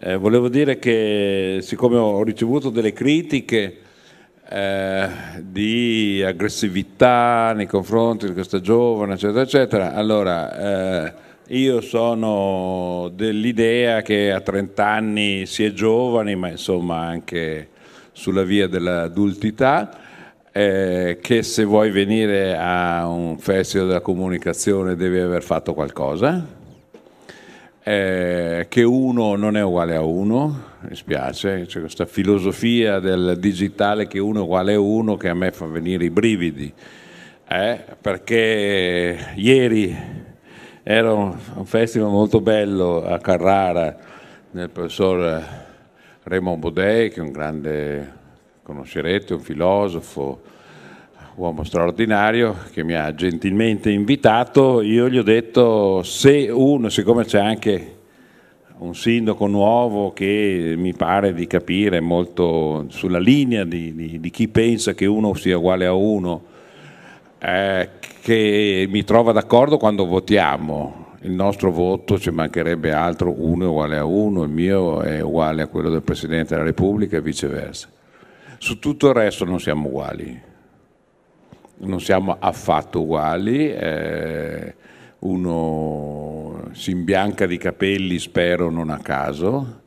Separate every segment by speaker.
Speaker 1: Eh, volevo dire che siccome ho ricevuto delle critiche eh, di aggressività nei confronti di questa giovane, eccetera, eccetera, allora eh, io sono dell'idea che a 30 anni si è giovani, ma insomma anche sulla via dell'adultità. Eh, che se vuoi venire a un festival della comunicazione devi aver fatto qualcosa, eh, che uno non è uguale a uno, mi spiace, c'è questa filosofia del digitale che uno è uguale a uno che a me fa venire i brividi, eh? perché ieri era un, festival molto bello a Carrara del professor Raymond Baudet, che è un grande, conoscerete, un filosofo, uomo straordinario che mi ha gentilmente invitato, io gli ho detto se uno, siccome c'è anche un sindaco nuovo che mi pare di capire molto sulla linea di, di, di chi pensa che uno sia uguale a uno, eh, che mi trova d'accordo quando votiamo. Il nostro voto ci mancherebbe altro, uno è uguale a uno, il mio è uguale a quello del Presidente della Repubblica e viceversa. Su tutto il resto non siamo uguali non siamo affatto uguali, eh, uno si imbianca di capelli, spero non a caso,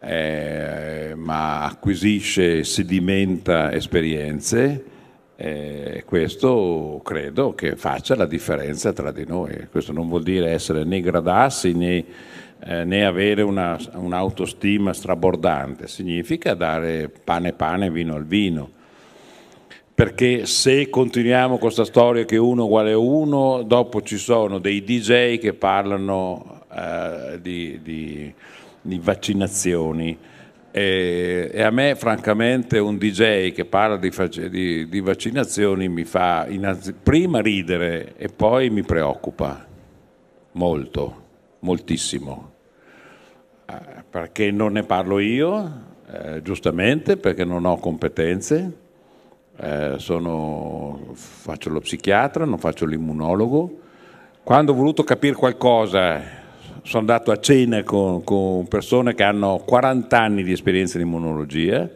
Speaker 1: eh, ma acquisisce, sedimenta esperienze. Eh, questo credo che faccia la differenza tra di noi. Questo non vuol dire essere né gradassi né, eh, né avere una, un'autostima strabordante, significa dare pane pane, vino al vino perché se continuiamo con questa storia che uno uguale uno, dopo ci sono dei DJ che parlano eh, di, di, di, vaccinazioni. E, e, a me francamente un DJ che parla di, di vaccinazioni mi fa prima ridere e poi mi preoccupa molto, moltissimo, eh, perché non ne parlo io, eh, giustamente perché non ho competenze eh, sono, faccio lo psichiatra, non faccio l'immunologo. Quando ho voluto capire qualcosa sono andato a cena con, con persone che hanno 40 anni di esperienza in immunologia,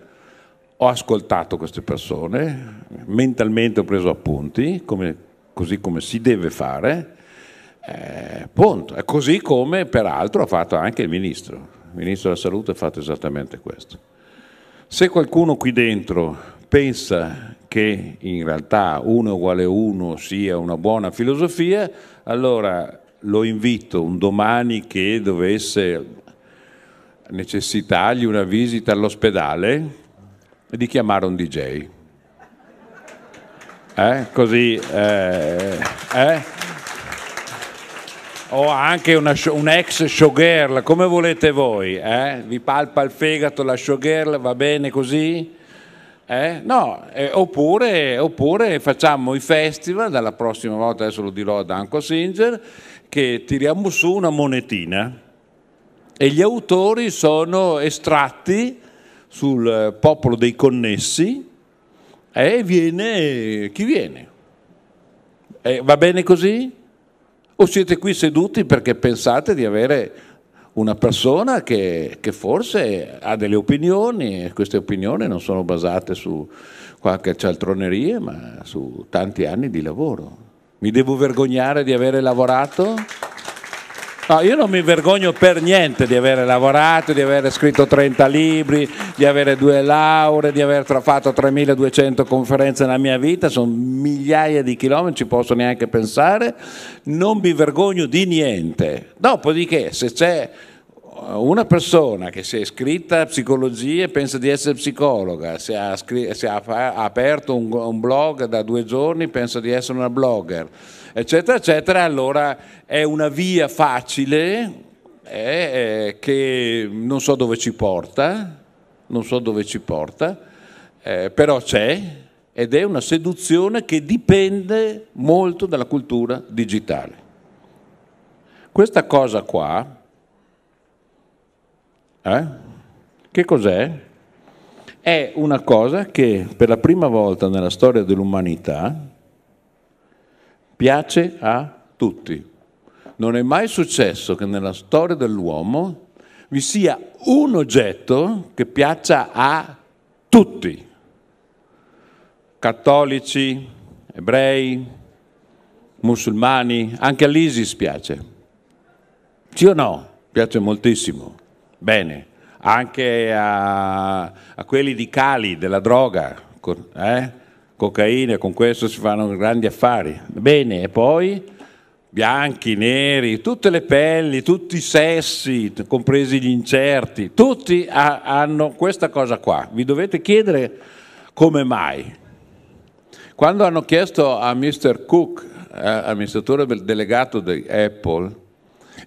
Speaker 1: ho ascoltato queste persone, mentalmente ho preso appunti, come, così come si deve fare, eh, punto. E così come peraltro ha fatto anche il Ministro. Il Ministro della Salute ha fatto esattamente questo. Se qualcuno qui dentro pensa che in realtà uno uguale uno sia una buona filosofia, allora lo invito un domani che dovesse necessitargli una visita all'ospedale di chiamare un DJ. Eh? Così, eh, eh? o anche una, ex showgirl, come volete voi, eh. vi palpa il fegato la showgirl, va bene così? Eh? No, eh, oppure, oppure, facciamo i festival, dalla prossima volta adesso lo dirò ad Anco Singer, che tiriamo su una monetina e gli autori sono estratti sul eh, popolo dei connessi e viene chi viene. Eh, va bene così? O siete qui seduti perché pensate di avere una persona che, che, forse ha delle opinioni e queste opinioni non sono basate su qualche cialtroneria, ma su tanti anni di lavoro. Mi devo vergognare di avere lavorato? No, io non mi vergogno per niente di aver lavorato, di aver scritto 30 libri, di avere due lauree, di aver fatto 3200 conferenze nella mia vita, sono migliaia di chilometri, ci posso neanche pensare, non mi vergogno di niente. Dopodiché se c'è eh, una persona che si è iscritta a psicologia e pensa di essere psicologa, se ha, scr- se ha, ha aperto un, un blog da due giorni pensa di essere una blogger, eccetera, eccetera, allora è una via facile eh, che non so dove ci porta, non so dove ci porta, eh, però c'è ed è una seduzione che dipende molto dalla cultura digitale. Questa cosa qua, eh, che cos'è? È una cosa che per la prima volta nella storia dell'umanità piace a tutti. Non è mai successo che nella storia dell'uomo vi sia un oggetto che piaccia a tutti. Cattolici, ebrei, musulmani, anche all'ISIS piace. Sì o no? Piace moltissimo. Bene, anche a, a quelli di Cali, della droga. Eh? cocaina, con questo si fanno grandi affari. Bene, e poi bianchi, neri, tutte le pelli, tutti i sessi, compresi gli incerti, tutti ha, hanno questa cosa qua. Vi dovete chiedere come mai. Quando hanno chiesto a Mr. Cook, eh, amministratore delegato di Apple,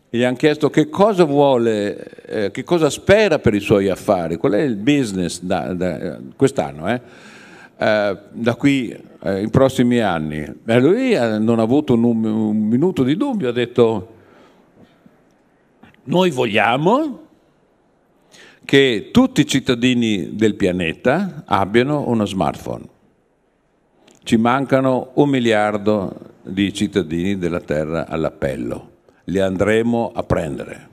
Speaker 1: gli hanno chiesto che cosa vuole, eh, che cosa spera per i suoi affari, qual è il business da, da, quest'anno, eh? Eh, da qui eh, i prossimi anni. E lui eh, non ha avuto un, un minuto di dubbio, ha detto noi vogliamo che tutti i cittadini del pianeta abbiano uno smartphone. Ci mancano un miliardo di cittadini della Terra all'appello. Li andremo a prendere.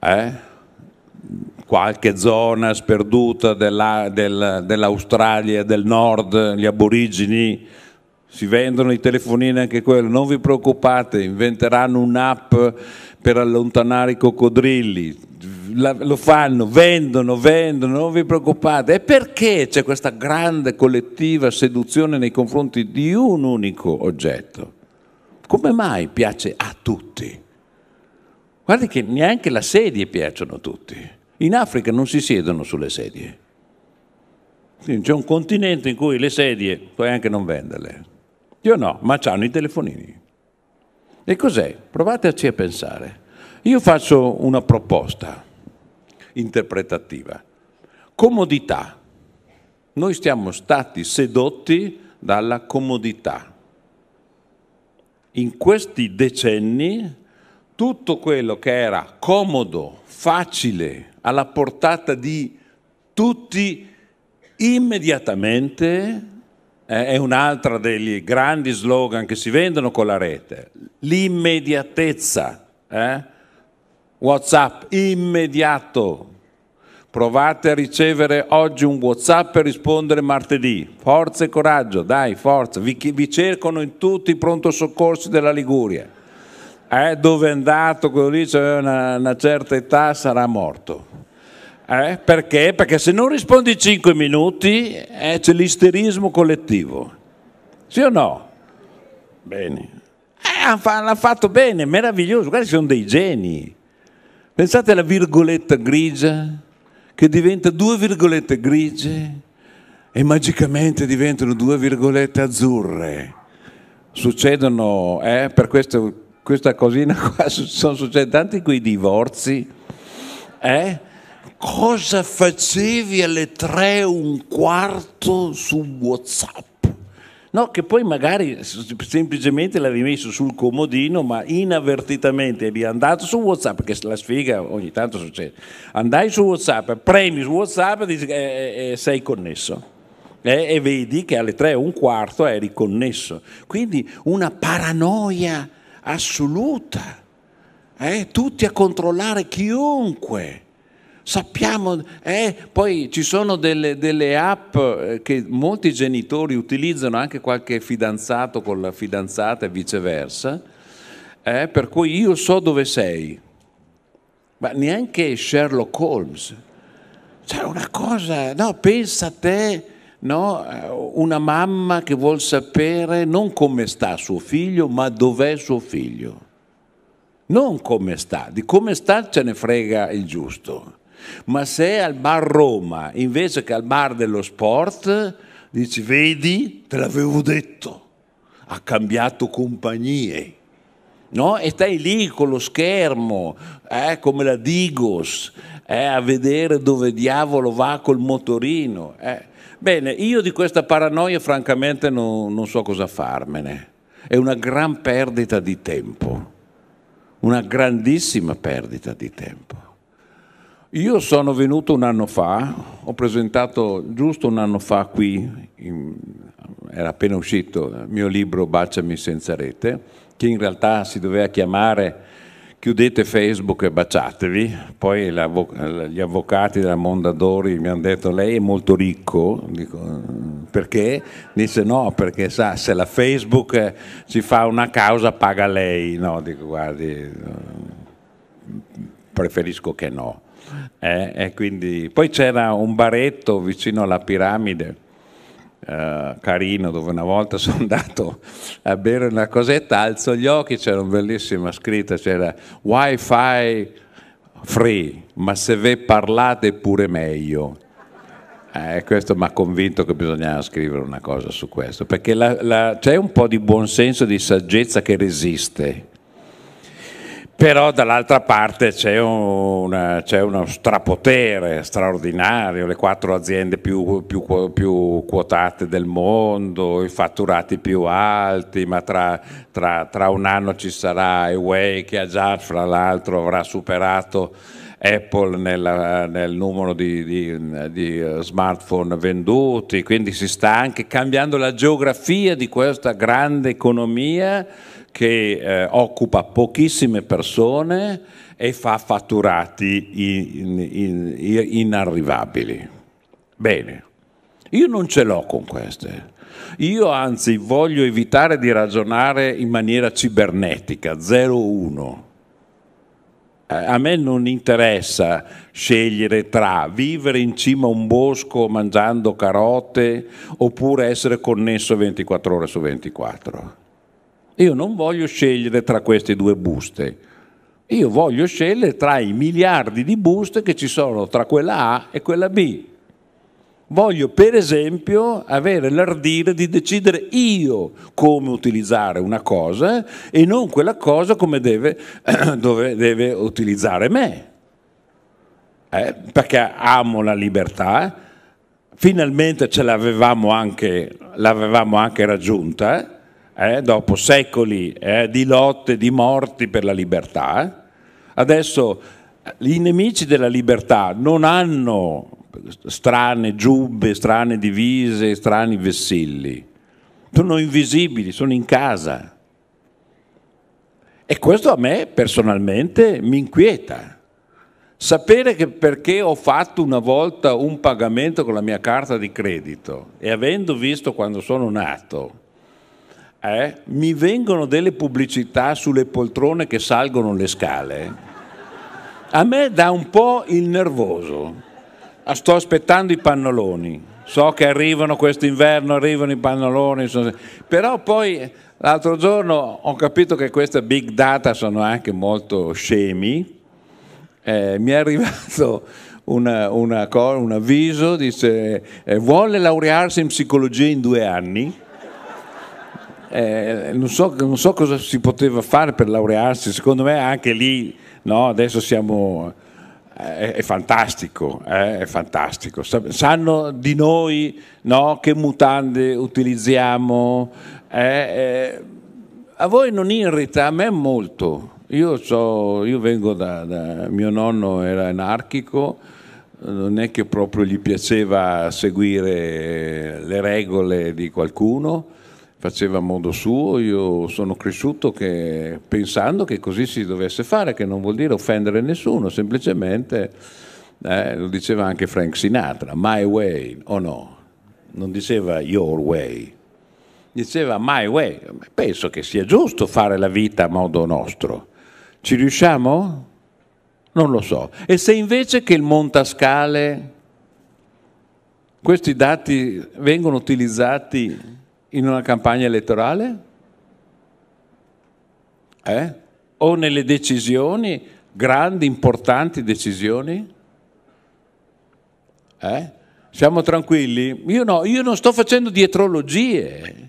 Speaker 1: Eh? qualche zona sperduta della, del, dell'Australia, del nord, gli aborigini, si vendono i telefonini anche quello, non vi preoccupate, inventeranno un'app per allontanare i coccodrilli, La, lo fanno, vendono, vendono, non vi preoccupate. E perché c'è questa grande collettiva seduzione nei confronti di un unico oggetto? Come mai piace a tutti? Guardi che neanche la sedie piacciono a tutti. In Africa non si siedono sulle sedie. Quindi c'è un continente in cui le sedie puoi anche non venderle. Io no, ma c'hanno i telefonini. E cos'è? Provateci a pensare. Io faccio una proposta interpretativa. Comodità. Noi siamo stati sedotti dalla comodità. In questi decenni tutto quello che era comodo, facile, alla portata di tutti immediatamente, eh, è un'altra degli grandi slogan che si vendono con la rete, l'immediatezza. Eh? WhatsApp, immediato. Provate a ricevere oggi un WhatsApp per rispondere martedì. Forza e coraggio, dai, forza. Vi, vi cercano in tutti i pronto soccorsi della Liguria. Eh, dove è andato quello lì, c'aveva una, una certa età, sarà morto. Eh? Perché? Perché se non rispondi 5 minuti eh, c'è l'isterismo collettivo. Sì o no? Bene. Eh, l'ha fatto bene, meraviglioso. Guarda, sono dei geni. Pensate alla virgoletta grigia che diventa due virgolette grigie e magicamente diventano due virgolette azzurre. Succedono, eh, per questo, questa cosina qua, sono successi tanti quei divorzi. Eh? cosa facevi alle tre e un quarto su WhatsApp? No, che poi magari semplicemente l'avevi messo sul comodino, ma inavvertitamente eri andato su WhatsApp, perché la sfiga ogni tanto succede. Andai su WhatsApp, premi su WhatsApp e dici eh, eh, eh, sei connesso. Eh, e vedi che alle tre e un quarto eri connesso. Quindi una paranoia assoluta. Eh, tutti a controllare chiunque. Sappiamo, eh? poi ci sono delle, delle, app eh, che molti genitori utilizzano, anche qualche fidanzato con la fidanzata e viceversa, eh? per cui io so dove sei, ma neanche Sherlock Holmes. C'è cioè, una cosa, no, pensa a te, no? Eh, una mamma che vuol sapere non come sta suo figlio, ma dov'è suo figlio. Non come sta, di come sta ce ne frega il giusto ma se è al bar Roma, invece che al bar dello sport, dici vedi, te l'avevo detto, ha cambiato compagnie. No? E stai lì con lo schermo, eh, come la Digos, eh, a vedere dove diavolo va col motorino. Eh. Bene, io di questa paranoia francamente non, non so cosa farmene. È una gran perdita di tempo, una grandissima perdita di tempo. Io sono venuto un anno fa, ho presentato giusto un anno fa qui, in, era appena uscito il mio libro Baciami senza rete, che in realtà si doveva chiamare Chiudete Facebook e baciatevi, poi gli avvocati della Mondadori mi hanno detto lei è molto ricco, dico perché? Dice no, perché sa se la Facebook ci fa una causa paga lei, no, dico guardi preferisco che no. Eh, quindi... Poi c'era un baretto vicino alla piramide, eh, carino, dove una volta sono andato a bere una cosetta, alzo gli occhi, c'era una bellissima scritta, c'era wifi free, ma se ve parlate pure meglio. Eh, questo mi ha convinto che bisognava scrivere una cosa su questo, perché la, la, c'è un po' di buonsenso e di saggezza che resiste però dall'altra parte c'è, una, c'è, uno strapotere straordinario, le quattro aziende più, più, più, quotate del mondo, i fatturati più alti, ma tra, tra, tra un anno ci sarà Huawei che ha già, fra l'altro, avrà superato Apple nella, nel numero di, di, di eh, smartphone venduti, quindi si sta anche cambiando la geografia di questa grande economia che eh, occupa pochissime persone e fa fatturati in, in, in, inarrivabili. Bene, io non ce l'ho con queste. Io anzi voglio evitare di ragionare in maniera cibernetica, 0-1. A me non interessa scegliere tra vivere in cima a un bosco mangiando carote oppure essere connesso 24 ore su 24. Io non voglio scegliere tra queste due buste. Io voglio scegliere tra i miliardi di buste che ci sono tra quella A e quella B. Voglio per esempio avere l'ardire di decidere io come utilizzare una cosa e non quella cosa come deve, dove deve utilizzare me. Eh, perché amo la libertà, finalmente ce l'avevamo anche, l'avevamo anche raggiunta eh, dopo secoli eh, di lotte, di morti per la libertà, eh. adesso eh, i nemici della libertà non hanno strane giubbe, strane divise, strani vessilli, sono invisibili, sono in casa. E questo a me personalmente mi inquieta. Sapere che perché ho fatto una volta un pagamento con la mia carta di credito e avendo visto quando sono nato eh, mi vengono delle pubblicità sulle poltrone che salgono le scale, a me dà un po' il nervoso. Ah, sto aspettando i pannoloni. So che arrivano quest'inverno, arrivano i pannoloni, però poi l'altro giorno ho capito che queste big data sono anche molto scemi. Eh, mi è arrivato una, una, un avviso, dice eh, vuole laurearsi in psicologia in due anni eh, non, so, non, so, cosa si poteva fare per laurearsi, secondo me anche lì no, adesso siamo... Eh, è fantastico, eh, è fantastico. Sanno di noi no, che mutande utilizziamo. Eh, eh, a voi non irrita, a me molto. Io, so, io vengo da, da, mio nonno era anarchico, non è che proprio gli piaceva seguire le regole di qualcuno faceva a modo suo, io sono cresciuto che, pensando che così si dovesse fare, che non vuol dire offendere nessuno, semplicemente, eh, lo diceva anche Frank Sinatra, my way o oh no, non diceva your way, diceva my way, penso che sia giusto fare la vita a modo nostro, ci riusciamo? Non lo so. E se invece che il Montascale, questi dati vengono utilizzati in una campagna elettorale? Eh? O nelle decisioni, grandi, importanti decisioni? Eh? Siamo tranquilli? Io no, io non sto facendo dietrologie.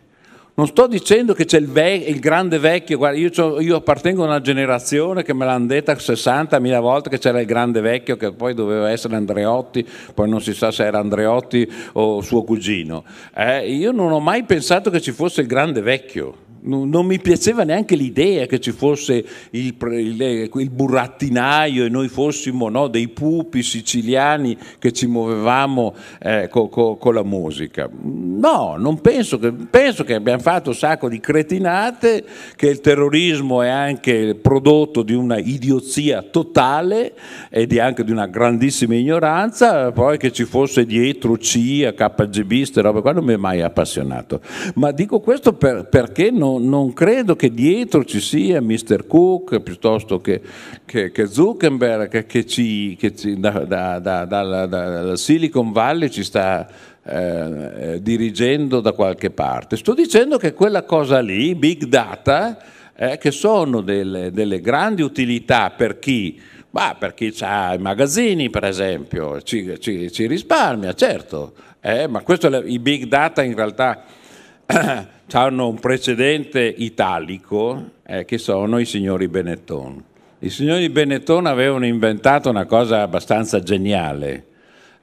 Speaker 1: Non sto dicendo che c'è il, vec- il grande vecchio, guarda, io, io, appartengo a una generazione che me l'hanno detta 60.000 volte che c'era il grande vecchio che poi doveva essere Andreotti, poi non si sa se era Andreotti o suo cugino. Eh, io non ho mai pensato che ci fosse il grande vecchio non mi piaceva neanche l'idea che ci fosse il, il, eh, il burattinaio e noi fossimo no, dei pupi siciliani che ci muovevamo eh, con co, co la musica. No, non penso che, penso che abbiamo fatto un sacco di cretinate, che il terrorismo è anche il prodotto di una idiozia totale e di anche di una grandissima ignoranza, poi che ci fosse dietro CIA, KGB, queste robe qua non mi è mai appassionato. Ma dico questo per, perché non no, non credo che dietro ci sia Mr. Cook piuttosto che, che, che Zuckerberg che, ci, che ci, da, da, da, da, Silicon Valley ci sta eh, eh, dirigendo da qualche parte. Sto dicendo che quella cosa lì, big data, eh, che sono delle, delle grandi utilità per chi... Ma per chi ha i magazzini, per esempio, ci, ci, ci risparmia, certo, eh, ma questo, i big data in realtà hanno un precedente italico eh, che sono i signori Benetton. I signori Benetton avevano inventato una cosa abbastanza geniale,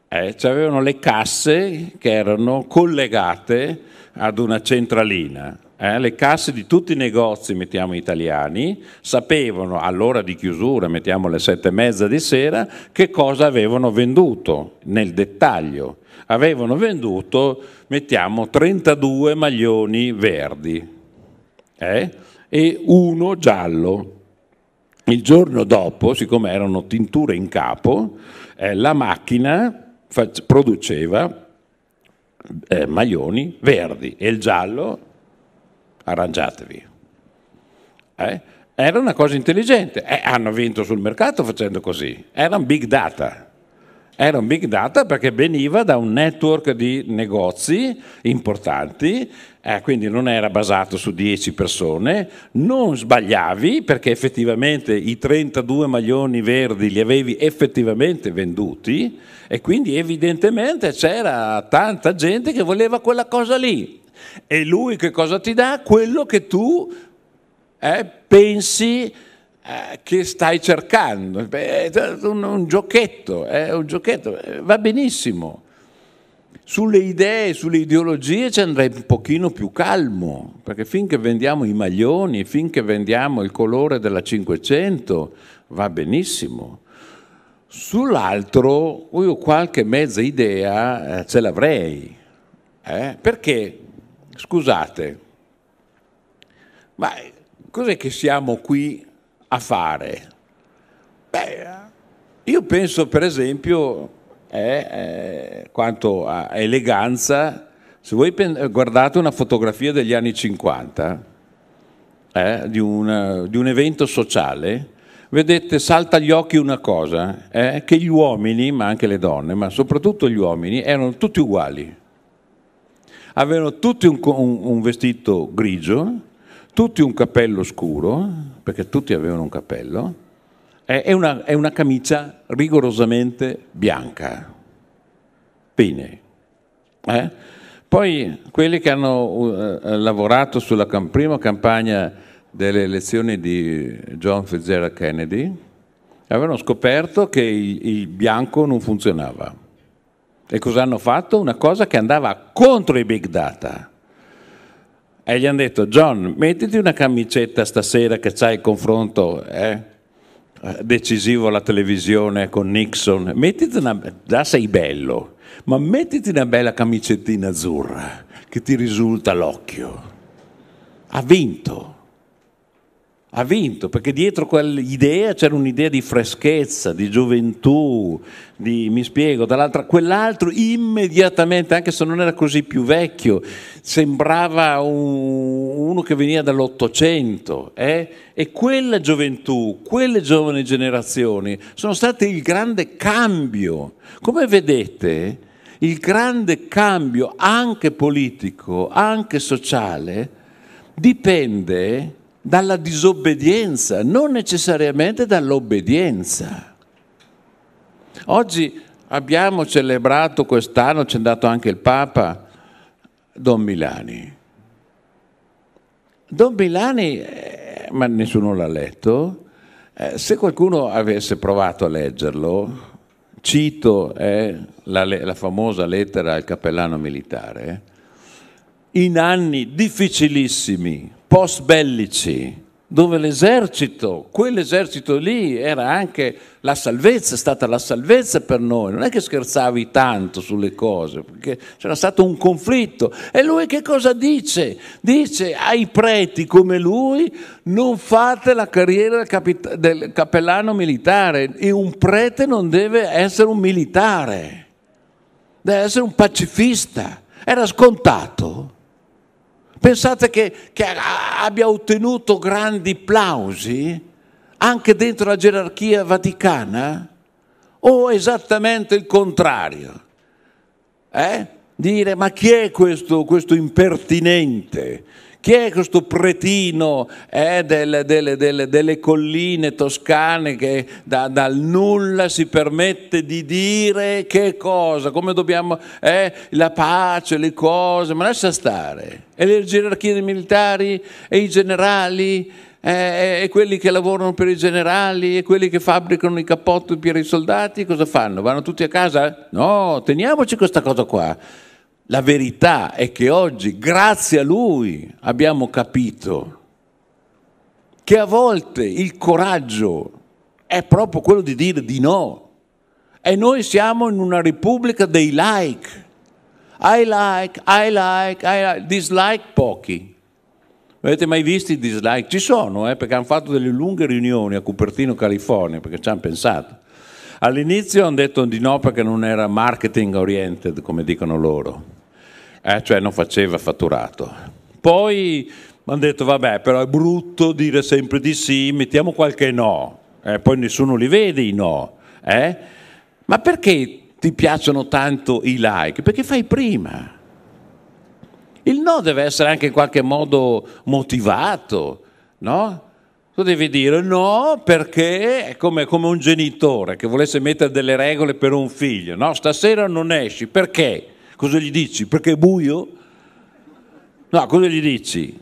Speaker 1: eh, avevano le casse che erano collegate ad una centralina eh, le casse di tutti i negozi, mettiamo italiani, sapevano all'ora di chiusura, mettiamo le sette e mezza di sera, che cosa avevano venduto nel dettaglio. Avevano venduto, mettiamo, 32 maglioni verdi eh, e uno giallo. Il giorno dopo, siccome erano tinture in capo, eh, la macchina produceva eh, maglioni verdi e il giallo arrangiatevi. Eh? Era una cosa intelligente, eh, hanno vinto sul mercato facendo così, era un big data. Era un big data perché veniva da un network di negozi importanti, eh, quindi non era basato su 10 persone, non sbagliavi perché effettivamente i 32 maglioni verdi li avevi effettivamente venduti e quindi evidentemente c'era tanta gente che voleva quella cosa lì. E lui che cosa ti dà? Quello che tu eh, pensi eh, che stai cercando. È un, un giochetto, è eh, un giochetto, eh, va benissimo. Sulle idee, sulle ideologie ci andrei un pochino più calmo, perché finché vendiamo i maglioni, finché vendiamo il colore della 500, va benissimo. Sull'altro io qualche mezza idea eh, ce l'avrei, eh? perché scusate, ma cos'è che siamo qui a fare? Beh, io penso per esempio, eh, eh, quanto a eleganza, se voi guardate una fotografia degli anni 50, eh, di, una, di, un evento sociale, vedete, salta agli occhi una cosa, eh, che gli uomini, ma anche le donne, ma soprattutto gli uomini, erano tutti uguali avevano tutti un, un, un vestito grigio, tutti un cappello scuro, perché tutti avevano un cappello, e una, e una camicia rigorosamente bianca. Bene. Eh? Poi quelli che hanno uh, eh, lavorato sulla cam- prima campagna delle elezioni di John Fitzgerald Kennedy avevano scoperto che il, il bianco non funzionava. E cosa hanno fatto? Una cosa che andava contro i big data. E gli hanno detto, John, mettiti una camicetta stasera che c'è il confronto eh, decisivo alla televisione con Nixon, mettiti una, già sei bello, ma mettiti una bella camicettina azzurra che ti risulta l'occhio. Ha vinto ha vinto, perché dietro quell'idea c'era un'idea di freschezza, di gioventù, di, mi spiego, dall'altra, quell'altro immediatamente, anche se non era così più vecchio, sembrava un, uno che veniva dall'Ottocento, eh? e quella gioventù, quelle giovani generazioni sono state il grande cambio. Come vedete, il grande cambio anche politico, anche sociale, dipende dalla disobbedienza, non necessariamente dall'obbedienza. Oggi abbiamo celebrato quest'anno, c'è andato anche il Papa, Don Milani. Don Milani, eh, ma nessuno l'ha letto, eh, se qualcuno avesse provato a leggerlo, cito eh, la, la, famosa lettera al cappellano militare, in anni difficilissimi, post bellici, dove l'esercito, quell'esercito lì era anche la salvezza, è stata la salvezza per noi, non è che scherzavi tanto sulle cose, perché c'era stato un conflitto. E lui che cosa dice? Dice ai preti come lui non fate la carriera del, del cappellano militare e un prete non deve essere un militare, deve essere un pacifista. Era scontato Pensate che, che abbia ottenuto grandi plausi anche dentro la gerarchia vaticana? O esattamente il contrario? Eh? Dire ma chi è questo, questo impertinente? Chi è questo pretino eh, delle, delle, delle, delle, colline toscane che da, dal nulla si permette di dire che cosa, come dobbiamo, eh, la pace, le cose, ma lascia stare. E le gerarchie dei militari e i generali eh, eh, e quelli che lavorano per i generali e quelli che fabbricano i cappotti per i soldati, cosa fanno? Vanno tutti a casa? No, teniamoci questa cosa qua. La verità è che oggi, grazie a Lui, abbiamo capito che a volte il coraggio è proprio quello di dire di no. E noi siamo in una repubblica dei like. I like, I like, I like, dislike pochi. Avete mai visto i dislike? Ci sono, eh, perché hanno fatto delle lunghe riunioni a Cupertino, California, perché ci hanno pensato. All'inizio hanno detto di no perché non era marketing oriented, come dicono loro eh, cioè non faceva fatturato. Poi mi hanno detto, vabbè, però è brutto dire sempre di sì, mettiamo qualche no, eh, poi nessuno li vede i no. Eh? Ma perché ti piacciono tanto i like? Perché fai prima. Il no deve essere anche in qualche modo motivato, no? Tu devi dire no perché è come, come un genitore che volesse mettere delle regole per un figlio, no? Stasera non esci, perché? Cosa gli dici? Perché è buio? No, cosa gli dici?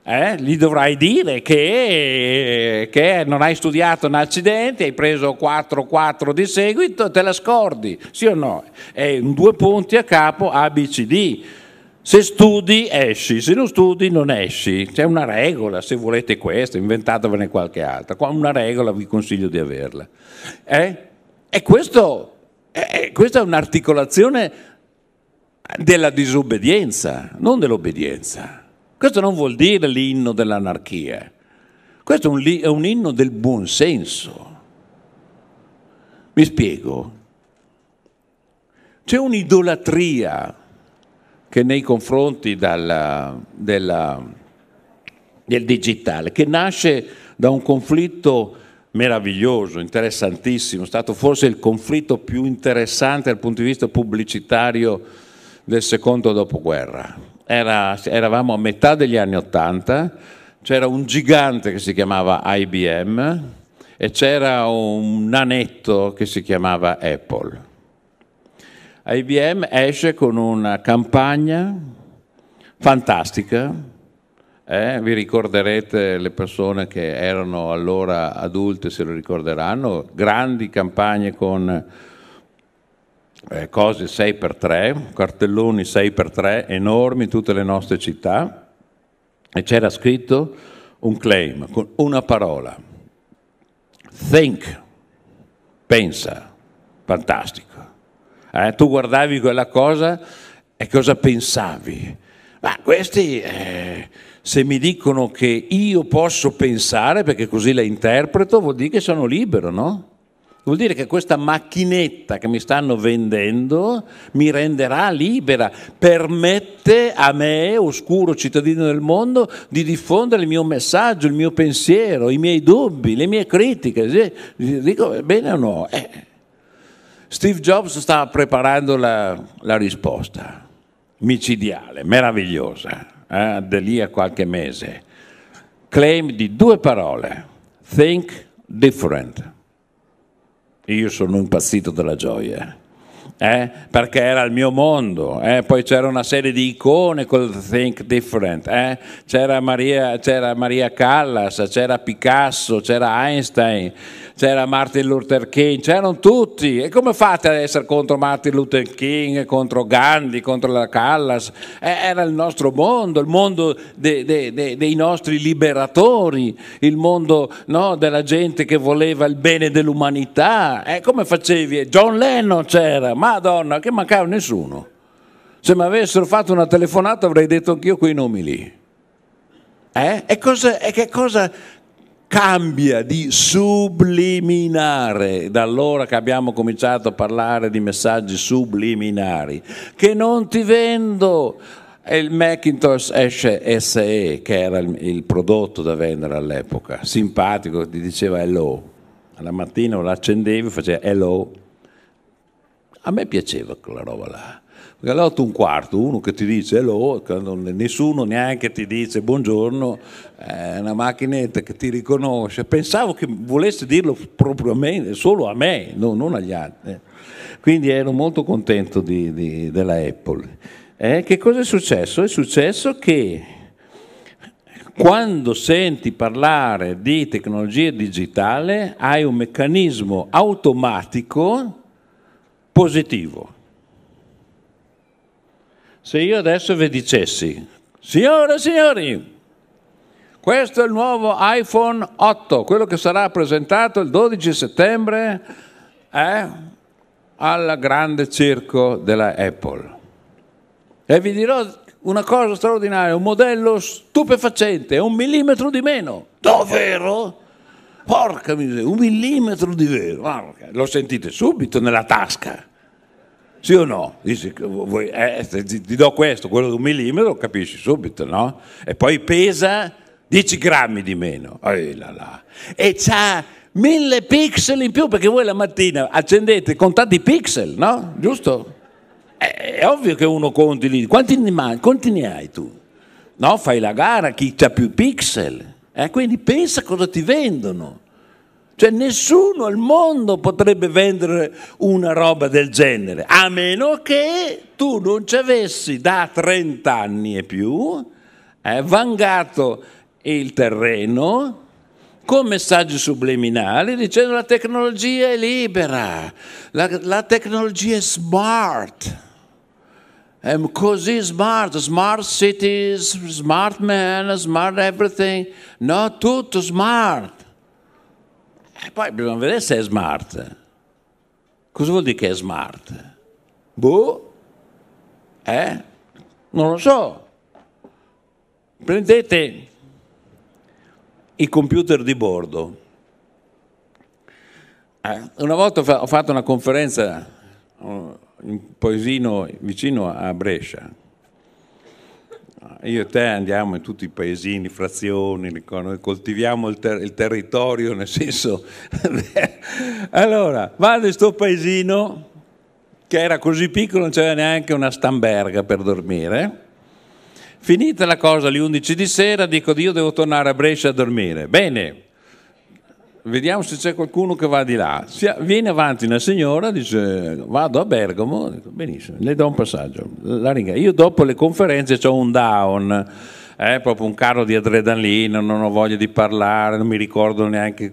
Speaker 1: Eh? Gli dovrai dire che, che, non hai studiato un accidente, hai preso 4-4 di seguito, te la scordi, sì o no? È un due punti a capo ABCD. Se studi, esci, se non studi, non esci. C'è una regola, se volete questa, inventatevene qualche altra. Una regola vi consiglio di averla. Eh? E questo, eh, eh questa è un'articolazione della disobbedienza, non dell'obbedienza. Questo non vuol dire l'inno dell'anarchia, questo è un, è un inno del buonsenso. Mi spiego. C'è un'idolatria che nei confronti dalla, della, del digitale, che nasce da un conflitto meraviglioso, interessantissimo, è stato forse il conflitto più interessante dal punto di vista pubblicitario del secondo dopoguerra. Era, eravamo a metà degli anni Ottanta, c'era un gigante che si chiamava IBM e c'era un nanetto che si chiamava Apple. IBM esce con una campagna fantastica, eh? vi ricorderete le persone che erano allora adulte se lo ricorderanno, grandi campagne con eh, cose 6x3, cartelloni 6x3 enormi in tutte le nostre città e c'era scritto un claim con una parola. Think, pensa, fantastico. Eh, tu guardavi quella cosa e cosa pensavi? Ma questi, eh, se mi dicono che io posso pensare, perché così la interpreto, vuol dire che sono libero, no? Vuol dire che questa macchinetta che mi stanno vendendo mi renderà libera, permette a me, oscuro cittadino del mondo, di diffondere il mio messaggio, il mio pensiero, i miei dubbi, le mie critiche. Dico bene o no? Eh. Steve Jobs stava preparando la, la risposta, micidiale, meravigliosa, eh, da lì a qualche mese. Claim di due parole, think different io sono impazzito dalla gioia. Eh? eh? perché era il mio mondo, eh? poi c'era una serie di icone con Think Different, eh? c'era, Maria, c'era Maria Callas, c'era Picasso, c'era Einstein, c'era Martin Luther King, c'erano tutti. E come fate ad essere contro Martin Luther King, contro Gandhi, contro la Callas? Eh, era il nostro mondo, il mondo de, de, de, dei nostri liberatori, il mondo no, della gente che voleva il bene dell'umanità. E eh, come facevi? John Lennon c'era, madonna, che mancava nessuno. Se mi avessero fatto una telefonata avrei detto anch'io quei nomi lì. Eh? E, cosa, e che cosa cambia di subliminare, da allora che abbiamo cominciato a parlare di messaggi subliminari, che non ti vendo. E il Macintosh SE, che era il, il prodotto da vendere all'epoca, simpatico, ti diceva hello. Alla mattina lo accendevi, faceva hello. A me piaceva quella roba là Gallotto un quarto, uno che ti dice hello, nessuno neanche ti dice buongiorno, è una macchinetta che ti riconosce. Pensavo che volesse dirlo proprio a me, solo a me, no, non agli altri. Eh. Quindi ero molto contento di, di, della Apple. Eh, che cosa è successo? È successo che quando senti parlare di tecnologia digitale hai un meccanismo automatico positivo se io adesso vi dicessi, signore e signori, questo è il nuovo iPhone 8, quello che sarà presentato il 12 settembre eh, al grande circo della Apple. E vi dirò una cosa straordinaria, un modello stupefacente, un millimetro di meno. Davvero? Porca miseria, un millimetro di meno. Lo sentite subito nella tasca. Sì o no? Dici, vuoi, eh, ti, do questo, quello di un millimetro, capisci subito, no? E poi pesa 10 grammi di meno. Eh, là, là. E c'ha mille pixel in più perché voi la mattina accendete con tanti pixel, no? Giusto? È, eh, è ovvio che uno conti lì. Quanti, quanti ne hai tu? No? Fai la gara, chi ha più pixel. Eh? Quindi pensa cosa ti vendono. Cioè nessuno al mondo potrebbe vendere una roba del genere, a meno che tu non ci avessi da 30 anni e più eh, vangato il terreno con messaggi subliminali dicendo la tecnologia è libera, la, la tecnologia è smart è ehm, così smart, smart cities, smart men, smart everything, no, tutto smart. E poi bisogna vedere se è smart. Cosa vuol dire che è smart? Boh? Eh? Non lo so. Prendete i computer di bordo. Eh, una volta ho fatto una conferenza oh, in un paesino vicino a Brescia, io e te andiamo in tutti i paesini, frazioni, coltiviamo il, ter- il territorio, nel senso... allora, vado in sto paesino che era così piccolo, non c'era neanche una stamberga per dormire. Finita la cosa alle 11 di sera, dico io devo tornare a Brescia a dormire. Bene, vediamo se c'è qualcuno che va di là. viene avanti una signora, dice vado a Bergamo, dico, benissimo, le do un passaggio. Io dopo le conferenze ho un down, eh, proprio un carro di adrenalina, non ho voglia di parlare, non mi ricordo neanche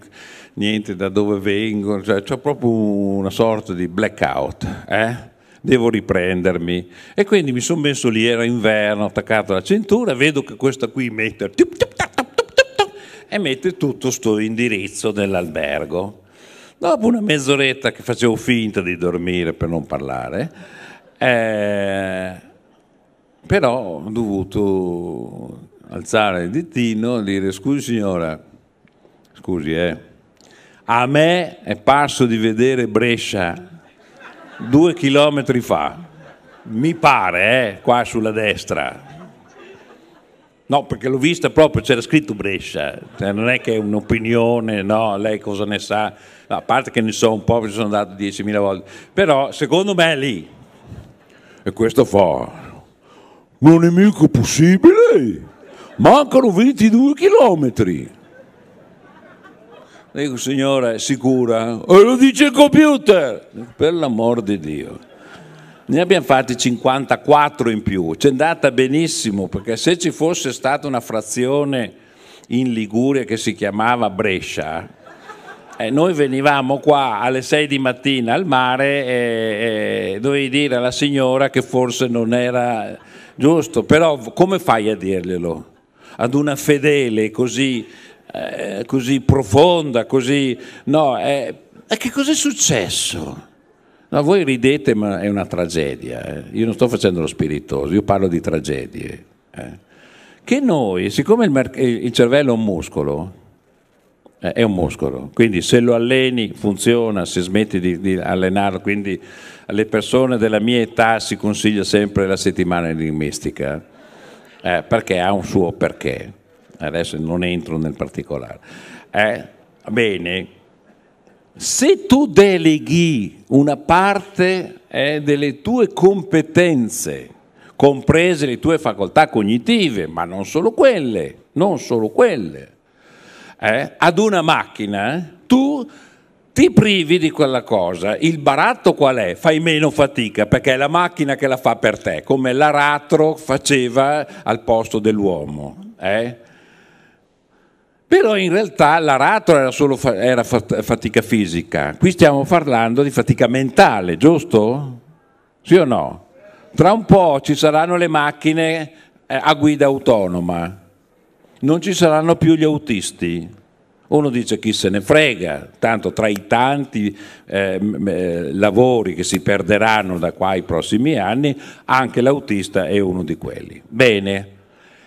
Speaker 1: niente da dove vengo, cioè, ho proprio una sorta di blackout. Eh? Devo riprendermi. E quindi mi sono messo lì, era inverno, attaccato alla cintura, vedo che questa qui mette... Tip, tip, tip, e mette tutto sto indirizzo dell'albergo. Dopo una mezz'oretta che facevo finta di dormire per non parlare, eh, però ho dovuto alzare il ditino e dire scusi signora, scusi eh, a me è parso di vedere Brescia due chilometri fa, mi pare, eh, qua sulla destra, No, perché l'ho vista proprio, c'era scritto Brescia, cioè, non è che è un'opinione, no, lei cosa ne sa, no, a parte che ne so un po', ci sono andato 10.000 volte, però secondo me è lì. E questo fa, non è mica possibile, mancano 22 chilometri. Dico, signora, è sicura? E lo dice il computer! Per l'amor di Dio ne abbiamo fatti 54 in più. C'è andata benissimo perché se ci fosse stata una frazione in Liguria che si chiamava Brescia, eh, noi venivamo qua alle 6 di mattina al mare e, e dovevi dire alla signora che forse non era giusto, però come fai a dirglielo? Ad una fedele così, eh, così profonda, così... No, eh, che cos'è successo? No, voi ridete, ma è una tragedia. Eh. Io non sto facendo lo spiritoso, io parlo di tragedie. Eh. Che noi, siccome il, mer- il, cervello è un muscolo, eh, è un muscolo, quindi se lo alleni funziona, se smetti di, di, allenarlo, quindi alle persone della mia età si consiglia sempre la settimana enigmistica, eh, perché ha un suo perché. Adesso non entro nel particolare. Eh, bene, se tu deleghi una parte eh, delle tue competenze, comprese le tue facoltà cognitive, ma non solo quelle, non solo quelle, eh, ad una macchina, eh, tu ti privi di quella cosa. Il baratto qual è? Fai meno fatica perché è la macchina che la fa per te, come l'aratro faceva al posto dell'uomo. Eh? Però in realtà l'aratro era solo fa- era fatica fisica, qui stiamo parlando di fatica mentale, giusto? Sì o no? Tra un po' ci saranno le macchine eh, a guida autonoma, non ci saranno più gli autisti. Uno dice chi se ne frega, tanto tra i tanti eh, eh, lavori che si perderanno da qua ai prossimi anni, anche l'autista è uno di quelli. Bene,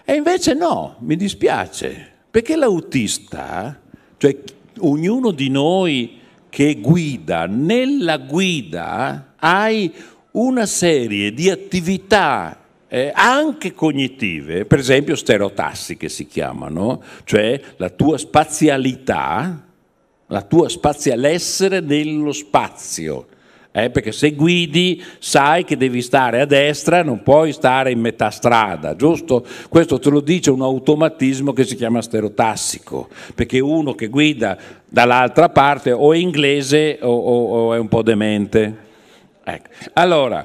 Speaker 1: e invece no, mi dispiace perché l'autista, cioè ognuno di noi che guida, nella guida hai una serie di attività eh, anche cognitive, per esempio stereotassi che si chiamano, cioè la tua spazialità, la tua spazialessere nello spazio eh, perché se guidi sai che devi stare a destra, non puoi stare in metà strada, giusto? Questo te lo dice un automatismo che si chiama stereotassico, perché uno che guida dall'altra parte o è inglese o, o, o è un po' demente. Ecco. Allora,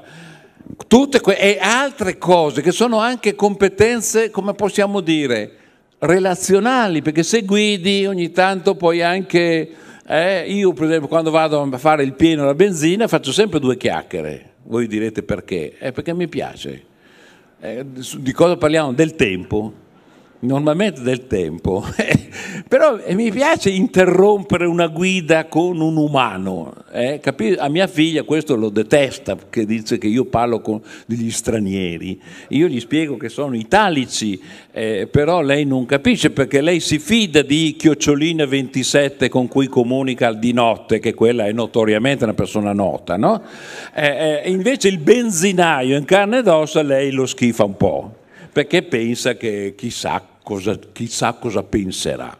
Speaker 1: tutte que- e altre cose che sono anche competenze, come possiamo dire, relazionali, perché se guidi ogni tanto puoi anche eh, io per esempio quando vado a fare il pieno alla benzina faccio sempre due chiacchiere, voi direte perché? È eh, perché mi piace. Eh, di cosa parliamo? Del tempo normalmente del tempo, però eh, mi piace interrompere una guida con un umano. Eh? A mia figlia questo lo detesta, che dice che io parlo con degli stranieri. Io gli spiego che sono italici, eh, però lei non capisce perché lei si fida di Chiocciolina 27 con cui comunica di notte, che quella è notoriamente una persona nota. No? Eh, eh, invece il benzinaio in carne ed ossa lei lo schifa un po' perché pensa che chissà cosa, chissà cosa penserà.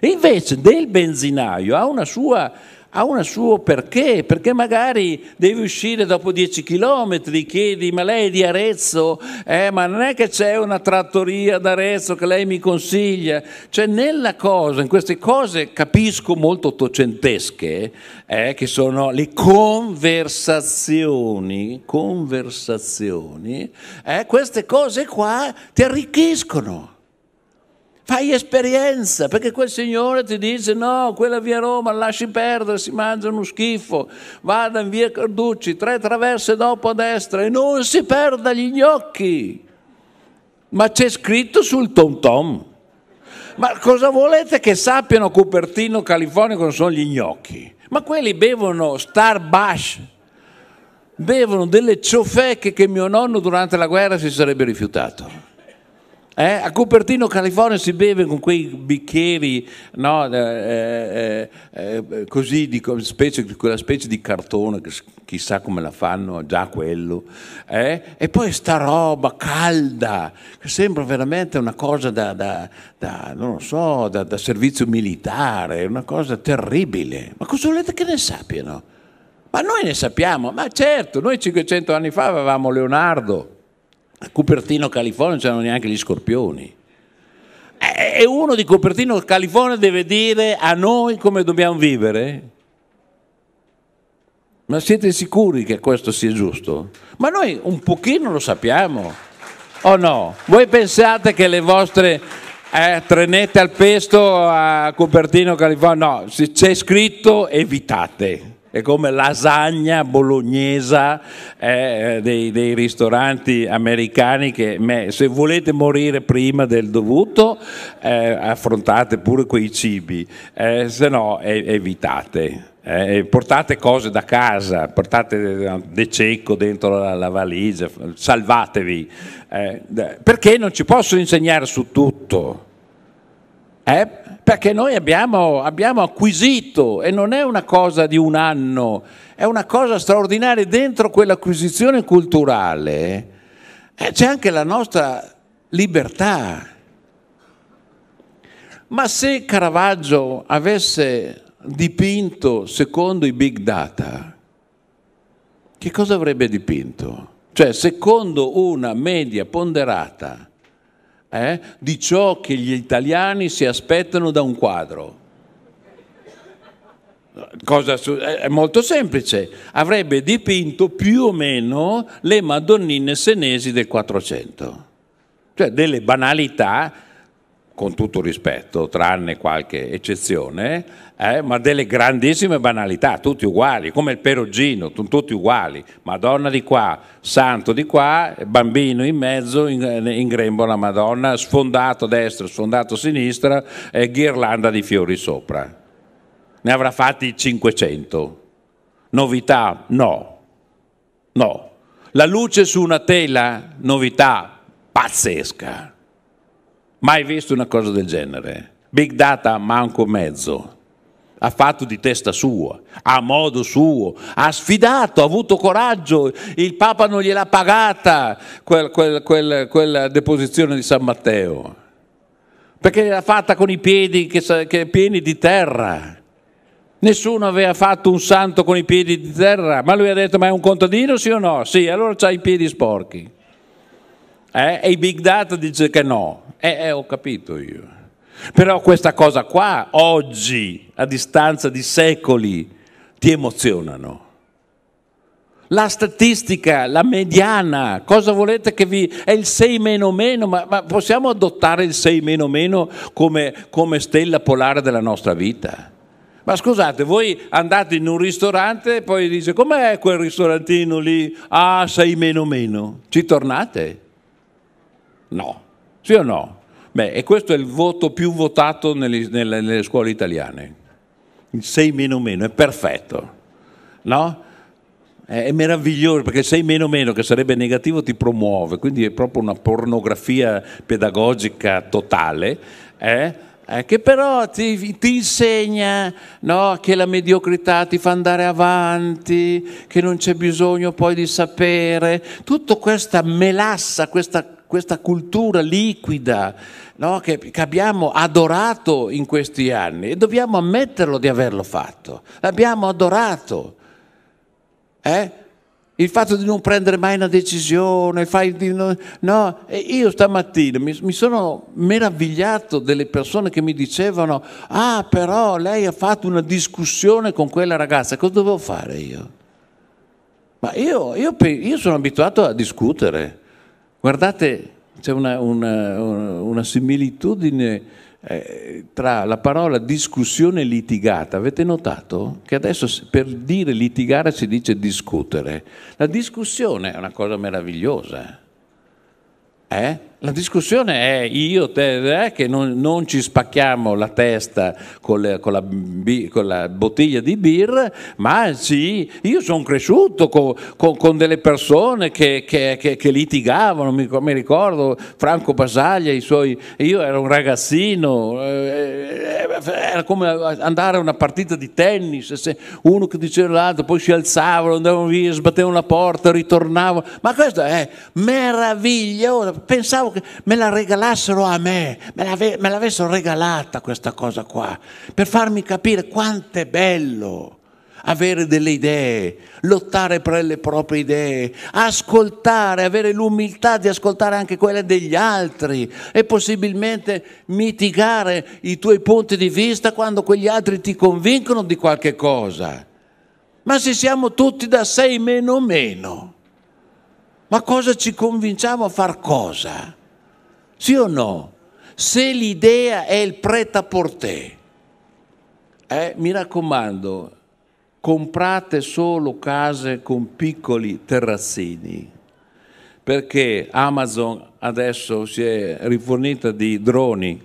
Speaker 1: E invece del benzinaio ha, sua, ha un suo perché, perché magari devi uscire dopo 10 km, chiedi ma lei è di Arezzo, eh, ma non è che c'è una trattoria ad Arezzo che lei mi consiglia, cioè nella cosa, in queste cose capisco molto ottocentesche, eh, che sono le conversazioni, conversazioni, eh, queste cose qua ti arricchiscono Fai esperienza, perché quel Signore ti dice no, quella via Roma lasci perdere, si mangia uno schifo, vada in via Carducci, tre traverse dopo a destra e non si perda gli gnocchi. Ma c'è scritto sul tom tom. Ma cosa volete che sappiano Cupertino, California, cosa sono gli gnocchi? Ma quelli bevono Starbucks, bevono delle ciofecche che mio nonno durante la guerra si sarebbe rifiutato. Eh, a Cupertino, California si beve con quei bicchieri, no, eh, eh, eh, eh così, di, specie, quella specie di cartone che chissà come la fanno, già quello. Eh? E poi sta roba calda, che sembra veramente una cosa da, da, da non lo so, da, da servizio militare, una cosa terribile. Ma cosa volete che ne sappiano? Ma noi ne sappiamo, ma certo, noi 500 anni fa avevamo Leonardo a Cupertino, California non c'erano neanche gli scorpioni. E uno di Cupertino, California deve dire a noi come dobbiamo vivere? Ma siete sicuri che questo sia giusto? Ma noi un pochino lo sappiamo, o no? Voi pensate che le vostre eh, trenette al pesto a Cupertino, California? No, se c'è scritto evitate è come lasagna bolognese eh, eh, dei, dei, ristoranti americani che me, se volete morire prima del dovuto eh, affrontate pure quei cibi, eh, se no evitate. Eh, portate cose da casa, portate eh, De Cecco dentro la, la valigia, salvatevi, eh, perché non ci posso insegnare su tutto. Eh? Perché noi abbiamo, abbiamo acquisito e non è una cosa di un anno, è una cosa straordinaria. Dentro quell'acquisizione culturale eh, c'è anche la nostra libertà. Ma se Caravaggio avesse dipinto secondo i big data, che cosa avrebbe dipinto? Cioè, secondo una media ponderata eh, di ciò che gli italiani si aspettano da un quadro. Cosa, è molto semplice, avrebbe dipinto più o meno le Madonnine senesi del 400, cioè delle banalità con tutto rispetto, tranne qualche eccezione, eh, ma delle grandissime banalità, tutti uguali, come il perugino, tutti uguali, Madonna di qua, santo di qua, bambino in mezzo, in, eh, in grembo la Madonna, sfondato a destra, sfondato a sinistra, eh, ghirlanda di fiori sopra. Ne avrà fatti 500. Novità? No. No. La luce su una tela? Novità pazzesca Mai visto una cosa del genere. Big data manco mezzo. Ha fatto di testa sua, a modo suo, ha sfidato, ha avuto coraggio, il Papa non gliel'ha pagata quel, quel, quel, quella deposizione di San Matteo, perché l'ha fatta con i piedi che, che pieni di terra. Nessuno aveva fatto un santo con i piedi di terra, ma lui ha detto: Ma è un contadino sì o no? Sì, allora ha i piedi sporchi. Eh? E i big data dice che no. Eh, eh, ho capito io. Però questa cosa qua, oggi, a distanza di secoli, ti emozionano. La statistica, la mediana, cosa volete che vi... è il 6 meno meno, ma, ma possiamo adottare il 6 meno meno come, come stella polare della nostra vita? Ma scusate, voi andate in un ristorante e poi dice com'è quel ristorantino lì? Ah, 6 meno meno. Ci tornate? No. Sì o no? Beh, e questo è il voto più votato nelle, nelle, nelle scuole italiane. Il 6 meno meno, è perfetto. No? È, è meraviglioso perché il 6 meno meno, che sarebbe negativo, ti promuove, quindi è proprio una pornografia pedagogica totale. Eh? Eh, che però ti, ti insegna no, che la mediocrità ti fa andare avanti, che non c'è bisogno poi di sapere, tutta questa melassa, questa questa cultura liquida no, che, che, abbiamo adorato in questi anni e dobbiamo ammetterlo di averlo fatto. L'abbiamo adorato. Eh? Il fatto di non prendere mai una decisione, non... no, e io stamattina mi, mi, sono meravigliato delle persone che mi dicevano, ah però lei ha fatto una discussione con quella ragazza, cosa dovevo fare io? Ma io, io, io sono abituato a discutere, Guardate, c'è una, una, una similitudine eh, tra la parola discussione e litigata. Avete notato che adesso per dire litigare si dice discutere. La discussione è una cosa meravigliosa. Eh? La discussione è io, te, eh, che non, non, ci spacchiamo la testa con, le, con, la, con, la, bottiglia di birra, ma sì, io sono cresciuto con, con, delle persone che, che, che, che litigavano, mi, mi, ricordo Franco Basaglia, i suoi, io ero un ragazzino, eh, era come andare a una partita di tennis, se uno che diceva l'altro, poi si alzavano, andavano via, sbattevano la porta, ritornavano, ma questo è meraviglioso, pensavo che che me la regalassero a me, me, l'ave, me l'avessero regalata questa cosa qua, per farmi capire quanto è bello avere delle idee, lottare per le proprie idee, ascoltare, avere l'umiltà di ascoltare anche quelle degli altri e possibilmente mitigare i tuoi punti di vista quando quegli altri ti convincono di qualche cosa. Ma se siamo tutti da sei meno meno, ma cosa ci convinciamo a far cosa? Sì o no? Se l'idea è il preta por te, eh, mi raccomando, comprate solo case con piccoli terrazzini, perché Amazon adesso si è rifornita di droni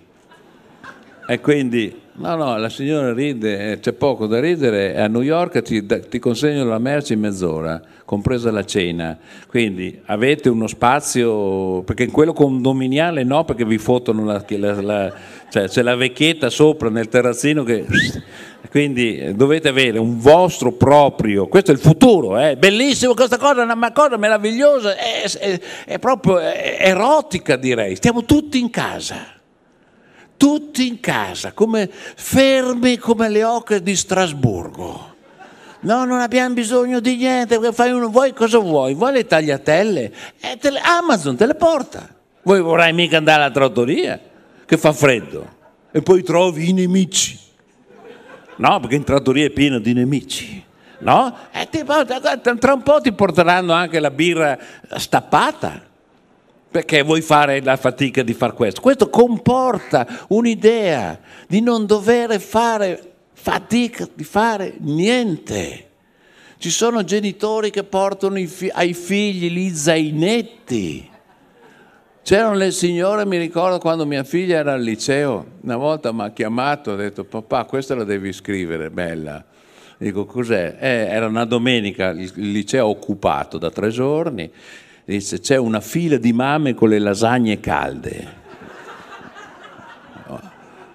Speaker 1: e quindi No, no, la signora ride, eh, c'è poco da ridere, a New York ti, ti consegnano la merce in mezz'ora, compresa la cena, quindi avete uno spazio, perché in quello condominiale no, perché vi fotono la, la, la, cioè, c'è la vecchietta sopra nel terrazzino che... Quindi eh, dovete avere un vostro proprio, questo è il futuro, eh, è eh? bellissimo questa cosa, è una cosa meravigliosa, è, è, è proprio erotica direi, stiamo tutti in casa tutti in casa, come, fermi come le oche di Strasburgo. No, non abbiamo bisogno di niente, fai uno, vuoi cosa vuoi? Vuoi le tagliatelle? Eh, te le, Amazon te le porta. Voi vorrai mica andare alla trattoria, che fa freddo, e poi trovi i nemici. No, perché in trattoria è pieno di nemici. No? E eh, ti, tra un po' ti porteranno anche la birra stappata perché vuoi fare la fatica di fare questo. Questo comporta un'idea di non dover fare fatica di fare niente. Ci sono genitori che portano ai figli gli zainetti. C'erano le signore, mi ricordo quando mia figlia era al liceo, una volta mi ha chiamato e ha detto papà questa la devi scrivere, bella. Dico cos'è? Eh, era una domenica, il liceo occupato da tre giorni Dice, c'è una fila di mamme con le lasagne calde.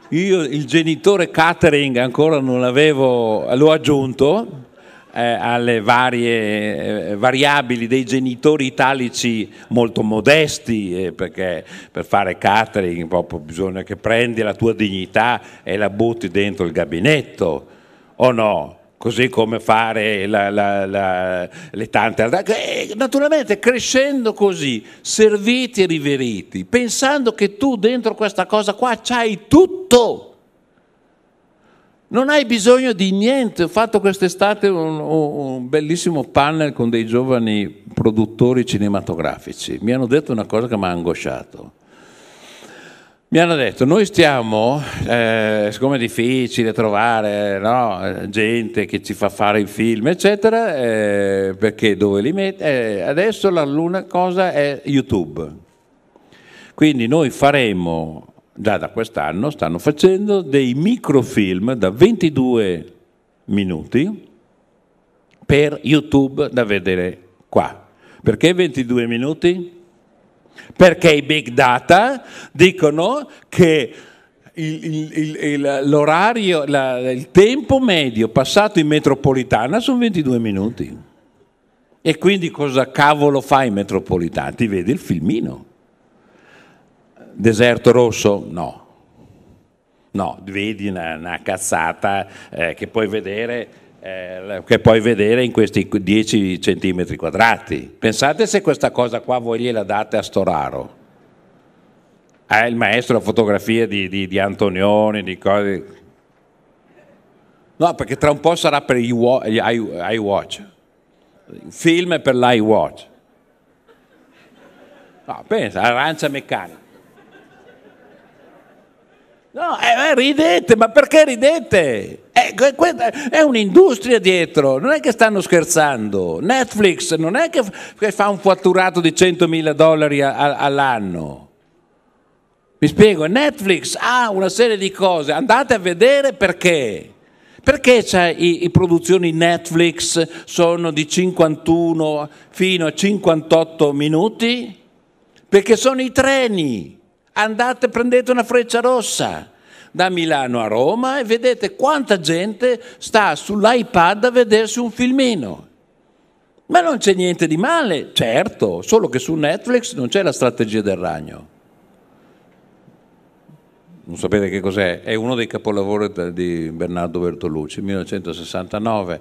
Speaker 1: Io il genitore catering ancora non l'avevo, l'ho aggiunto eh, alle varie eh, variabili dei genitori italici molto modesti, eh, perché per fare catering proprio bisogna che prendi la tua dignità e la butti dentro il gabinetto, o no? così come fare la, la, la, le tante altre. Eh, naturalmente crescendo così, serviti e riveriti, pensando che tu dentro questa cosa qua c'hai tutto. Non hai bisogno di niente. Ho fatto quest'estate un, un, bellissimo panel con dei giovani produttori cinematografici. Mi hanno detto una cosa che mi ha angosciato mi hanno detto, noi stiamo, eh, siccome è difficile trovare no, gente che ci fa fare i film, eccetera, eh, perché dove li mette, eh, adesso l'una cosa è YouTube. Quindi noi faremo, già da quest'anno, stanno facendo dei microfilm da 22 minuti per YouTube da vedere qua. Perché 22 minuti? Perché i big data dicono che l'orario, il tempo medio passato in metropolitana sono 22 minuti. E quindi cosa cavolo fai in metropolitana? Ti vedi il filmino. Deserto rosso? No. No, vedi una, una cazzata eh, che puoi vedere eh, che puoi vedere in questi 10 cm quadrati. Pensate se questa cosa qua voi gliela date a Storaro. È eh, il maestro a fotografia di, di, di, Antonioni, di cose... No, perché tra un po' sarà per gli iWatch. Film per l'iWatch. No, pensa, arancia meccanica. No, eh, ridete, ma perché ridete? è un'industria dietro, non è che stanno scherzando. Netflix non è che fa un fatturato di 100 mila dollari all'anno. Mi spiego, Netflix ha una serie di cose, andate a vedere perché. Perché le produzioni Netflix sono di 51 fino a 58 minuti? Perché sono i treni. Andate, prendete una freccia rossa da Milano a Roma e vedete quanta gente sta sull'iPad a vedersi un filmino. Ma non c'è niente di male, certo, solo che su Netflix non c'è la strategia del ragno. Non sapete che cos'è? È uno dei capolavori di Bernardo Bertolucci, 1969.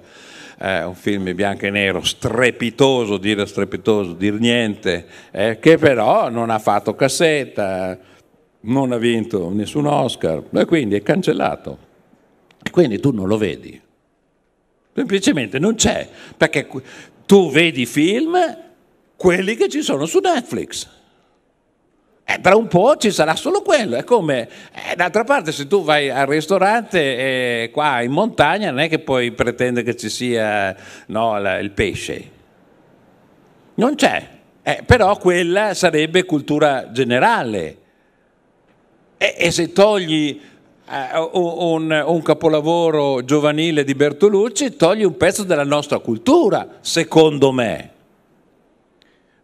Speaker 1: Eh, un film bianco e nero strepitoso, dire strepitoso, dire niente, eh, che però non ha fatto cassetta, non ha vinto nessun Oscar, e quindi è cancellato. E quindi tu non lo vedi. Semplicemente non c'è, perché tu vedi film, quelli che ci sono su Netflix. E tra un po' ci sarà solo quello. È come, eh, d'altra parte, se tu vai al ristorante eh, qua in montagna, non è che puoi pretendere che ci sia no, la, il pesce. Non c'è. Eh, però quella sarebbe cultura generale. E, e se togli eh, un, un capolavoro giovanile di Bertolucci, togli un pezzo della nostra cultura, secondo me.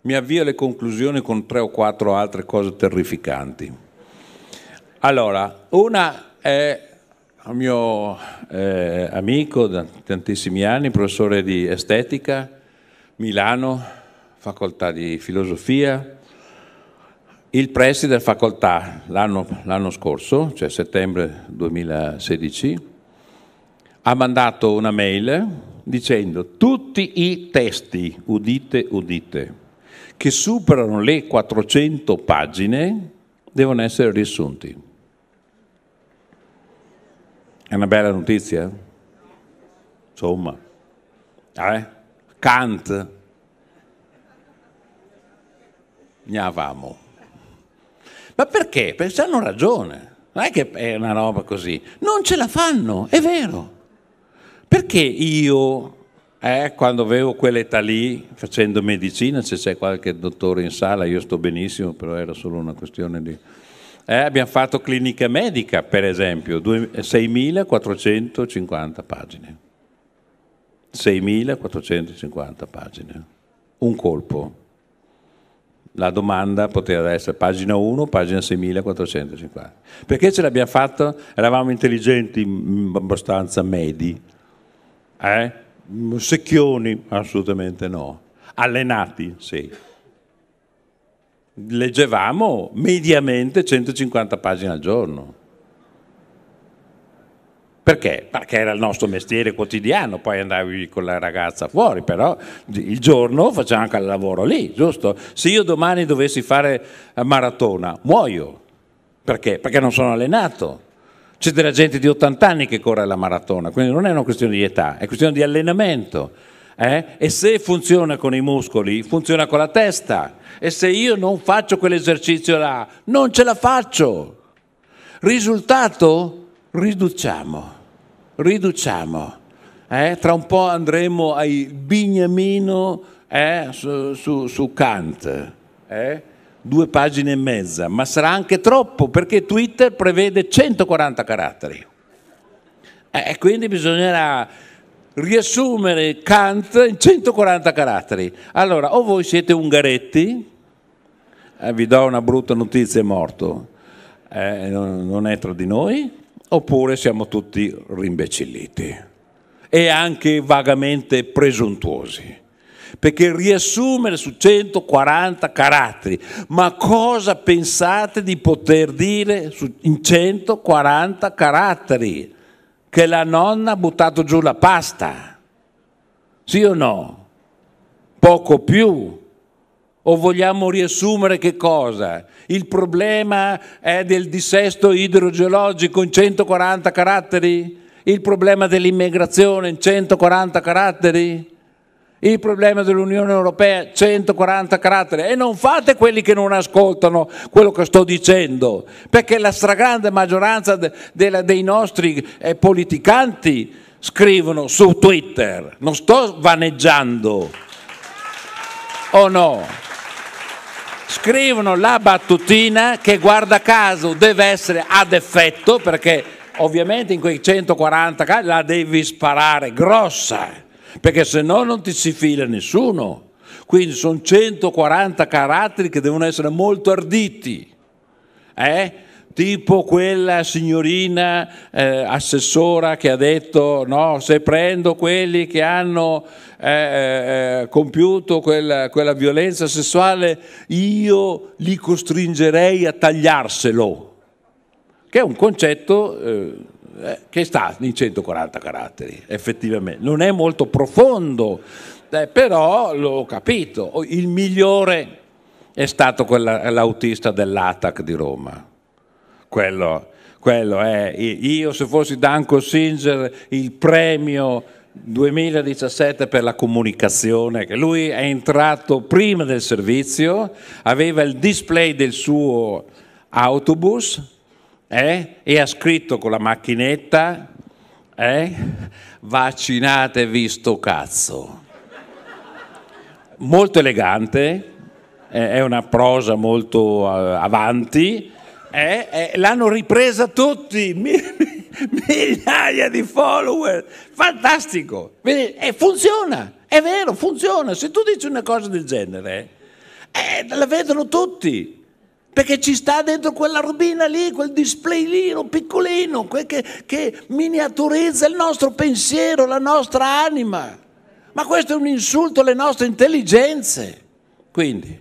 Speaker 1: Mi avvio alle conclusioni con tre o quattro altre cose terrificanti. Allora, una è un mio eh, amico da tantissimi anni, professore di estetica, Milano, facoltà di filosofia, il preside della facoltà l'anno, scorso, cioè settembre 2016, ha mandato una mail dicendo tutti i testi, udite, udite, che superano le 400 pagine devono essere riassunti. È una bella notizia? Insomma, eh? Kant, ne avamo. Ma perché? Perché hanno ragione. Non è che è una roba così. Non ce la fanno, è vero. Perché io, eh, quando avevo quell'età lì, facendo medicina, se c'è qualche dottore in sala, io sto benissimo, però era solo una questione di... Eh, abbiamo fatto clinica medica, per esempio, 6.450 pagine. 6.450 pagine. Un colpo la domanda poteva essere pagina 1, pagina 6450. Perché ce l'abbiamo fatta? Eravamo intelligenti, abbastanza medi. Eh? Secchioni? Assolutamente no. Allenati? Sì. Leggevamo mediamente 150 pagine al giorno. Perché? Perché era il nostro mestiere quotidiano, poi andavi con la ragazza fuori, però il giorno facciamo anche il lavoro lì, giusto? Se io domani dovessi fare maratona, muoio. Perché? Perché non sono allenato. C'è della gente di 80 anni che corre la maratona, quindi non è una questione di età, è questione di allenamento. Eh? E se funziona con i muscoli, funziona con la testa. E se io non faccio quell'esercizio là, non ce la faccio. Risultato? riduciamo, riduciamo. Eh? Tra un po' andremo ai Bignamino eh? su, su, su, Kant, eh? due pagine e mezza, ma sarà anche troppo perché Twitter prevede 140 caratteri. Eh, e quindi bisognerà riassumere Kant in 140 caratteri. Allora, o voi siete ungaretti, eh, vi do una brutta notizia, è morto, eh, non è tra di noi, oppure siamo tutti rimbecilliti e anche vagamente presuntuosi. Perché riassumere su 140 caratteri, ma cosa pensate di poter dire in 140 caratteri? Che la nonna ha buttato giù la pasta? Sì o no? Poco più. O vogliamo riassumere che cosa? Il problema è del dissesto idrogeologico in 140 caratteri? Il problema dell'immigrazione in 140 caratteri? Il problema dell'Unione Europea, 140 caratteri. E non fate quelli che non ascoltano quello che sto dicendo, perché la stragrande maggioranza de, de, dei nostri eh, politicanti scrivono su Twitter. Non sto vaneggiando. O oh no? scrivono la battutina che guarda caso deve essere ad effetto perché ovviamente in quei 140 casi la devi sparare grossa perché se no non ti si fila nessuno. Quindi sono 140 caratteri che devono essere molto arditi. Eh? tipo quella signorina eh, assessora che ha detto no, se prendo quelli che hanno eh, eh, compiuto quella, quella violenza sessuale, io li costringerei a tagliarselo, che è un concetto eh, eh, che sta in 140 caratteri, effettivamente. Non è molto profondo, eh, però l'ho capito. Il migliore è stato l'autista dell'ATAC di Roma quello, quello è. Io se fossi Danko Singer, il premio 2017 per la comunicazione, che lui è entrato prima del servizio, aveva il display del suo autobus eh, e ha scritto con la macchinetta eh, vaccinatevi sto cazzo. Molto elegante, è una prosa molto eh, avanti, eh, eh, l'hanno ripresa tutti, migliaia di follower, fantastico. E eh, funziona, è vero, funziona. Se tu dici una cosa del genere, eh, la vedono tutti. Perché ci sta dentro quella robina lì, quel display lì, piccolino, che, che miniaturizza il nostro pensiero, la nostra anima. Ma questo è un insulto alle nostre intelligenze. Quindi,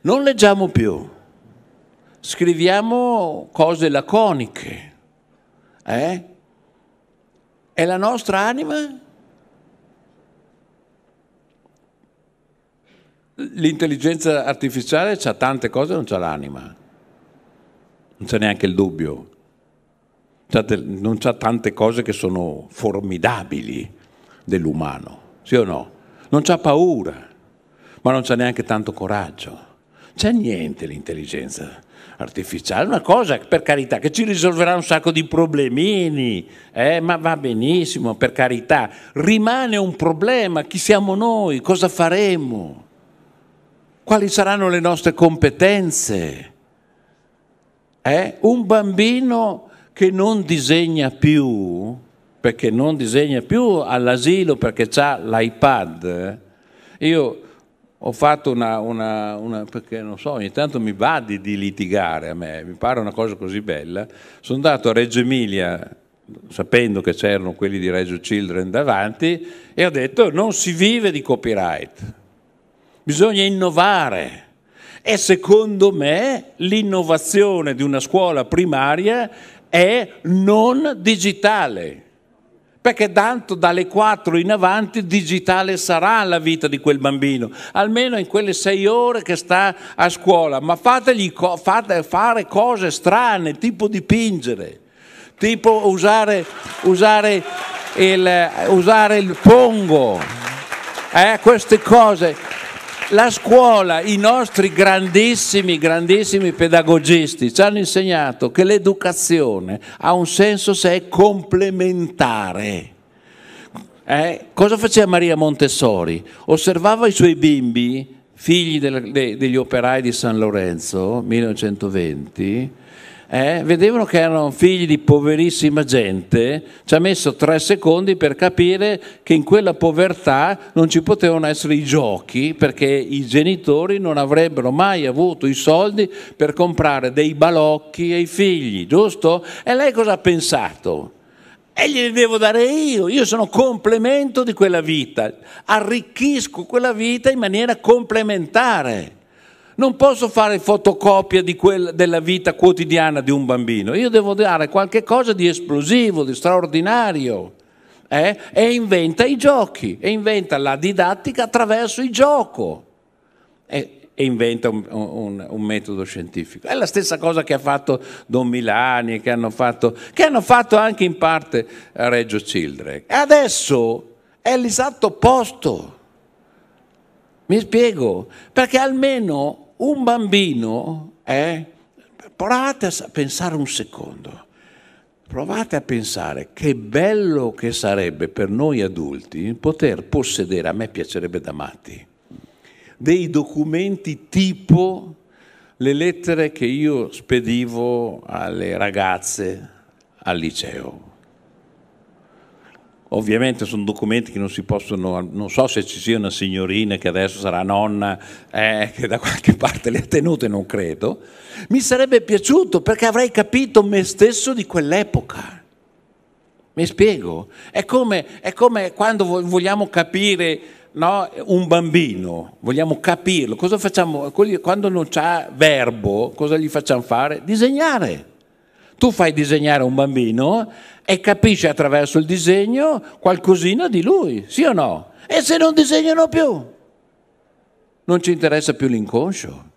Speaker 1: non leggiamo più scriviamo cose laconiche. Eh? E la nostra anima? L'intelligenza artificiale ha tante cose, non c'ha l'anima. Non c'è neanche il dubbio. Non c'ha tante cose che sono formidabili dell'umano, sì o no? Non c'ha paura, ma non c'ha neanche tanto coraggio. C'è niente l'intelligenza artificiale artificiale, una cosa per carità che ci risolverà un sacco di problemini, eh, ma va benissimo, per carità, rimane un problema, chi siamo noi, cosa faremo, quali saranno le nostre competenze. Eh? Un bambino che non disegna più, perché non disegna più all'asilo perché ha l'iPad, io ho fatto una, una, una, perché non so, ogni tanto mi va di, di, litigare a me, mi pare una cosa così bella. Sono andato a Reggio Emilia, sapendo che c'erano quelli di Reggio Children davanti, e ho detto non si vive di copyright, bisogna innovare. E secondo me l'innovazione di una scuola primaria è non digitale perché tanto dalle 4 in avanti digitale sarà la vita di quel bambino, almeno in quelle 6 ore che sta a scuola, ma fategli co- fate fare cose strane, tipo dipingere, tipo usare, usare, il, usare il pongo, eh, queste cose la scuola, i nostri grandissimi, grandissimi pedagogisti ci hanno insegnato che l'educazione ha un senso se è complementare. Eh? Cosa faceva Maria Montessori? Osservava i suoi bimbi, figli del, de, degli operai di San Lorenzo, 1920, eh, vedevano che erano figli di poverissima gente, ci ha messo tre secondi per capire che in quella povertà non ci potevano essere i giochi perché i genitori non avrebbero mai avuto i soldi per comprare dei balocchi ai figli, giusto? E lei cosa ha pensato? e glieli devo dare io, io sono complemento di quella vita, arricchisco quella vita in maniera complementare. Non posso fare fotocopia quella, della vita quotidiana di un bambino, io devo dare qualche cosa di esplosivo, di straordinario. Eh? E inventa i giochi, e inventa la didattica attraverso il gioco. E, e inventa un, un, un, metodo scientifico. È la stessa cosa che ha fatto Don Milani, che hanno fatto, che hanno fatto anche in parte Reggio Cildre. Adesso è l'esatto opposto. Mi spiego? Perché almeno un bambino è... Eh, provate a pensare un secondo. Provate a pensare che bello che sarebbe per noi adulti poter possedere, a me piacerebbe da matti, dei documenti tipo le lettere che io spedivo alle ragazze al liceo. Ovviamente sono documenti che non si possono, non so se ci sia una signorina che adesso sarà nonna, eh, che da qualche parte le ha tenute, non credo. Mi sarebbe piaciuto perché avrei capito me stesso di quell'epoca. Mi spiego? È come, è come quando vogliamo capire no, un bambino, vogliamo capirlo, cosa facciamo? Quando non c'ha verbo, cosa gli facciamo fare? Disegnare tu fai disegnare un bambino e capisci attraverso il disegno qualcosina di lui, sì o no? E se non disegnano più? Non ci interessa più l'inconscio.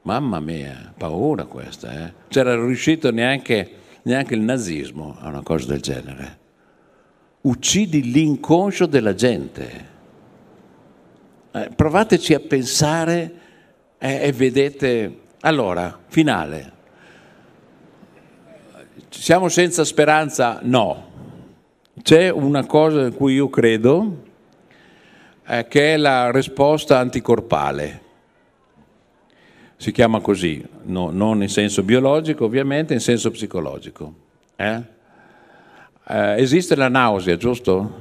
Speaker 1: Mamma mia, paura questa, eh? C'era riuscito neanche, neanche il nazismo a una cosa del genere. Uccidi l'inconscio della gente. Eh, provateci a pensare eh, e vedete... Allora, finale. Siamo senza speranza? No. C'è una cosa in cui io credo, eh, che è la risposta anticorpale. Si chiama così, no, non in senso biologico ovviamente, in senso psicologico. Eh? Eh, esiste la nausea, giusto?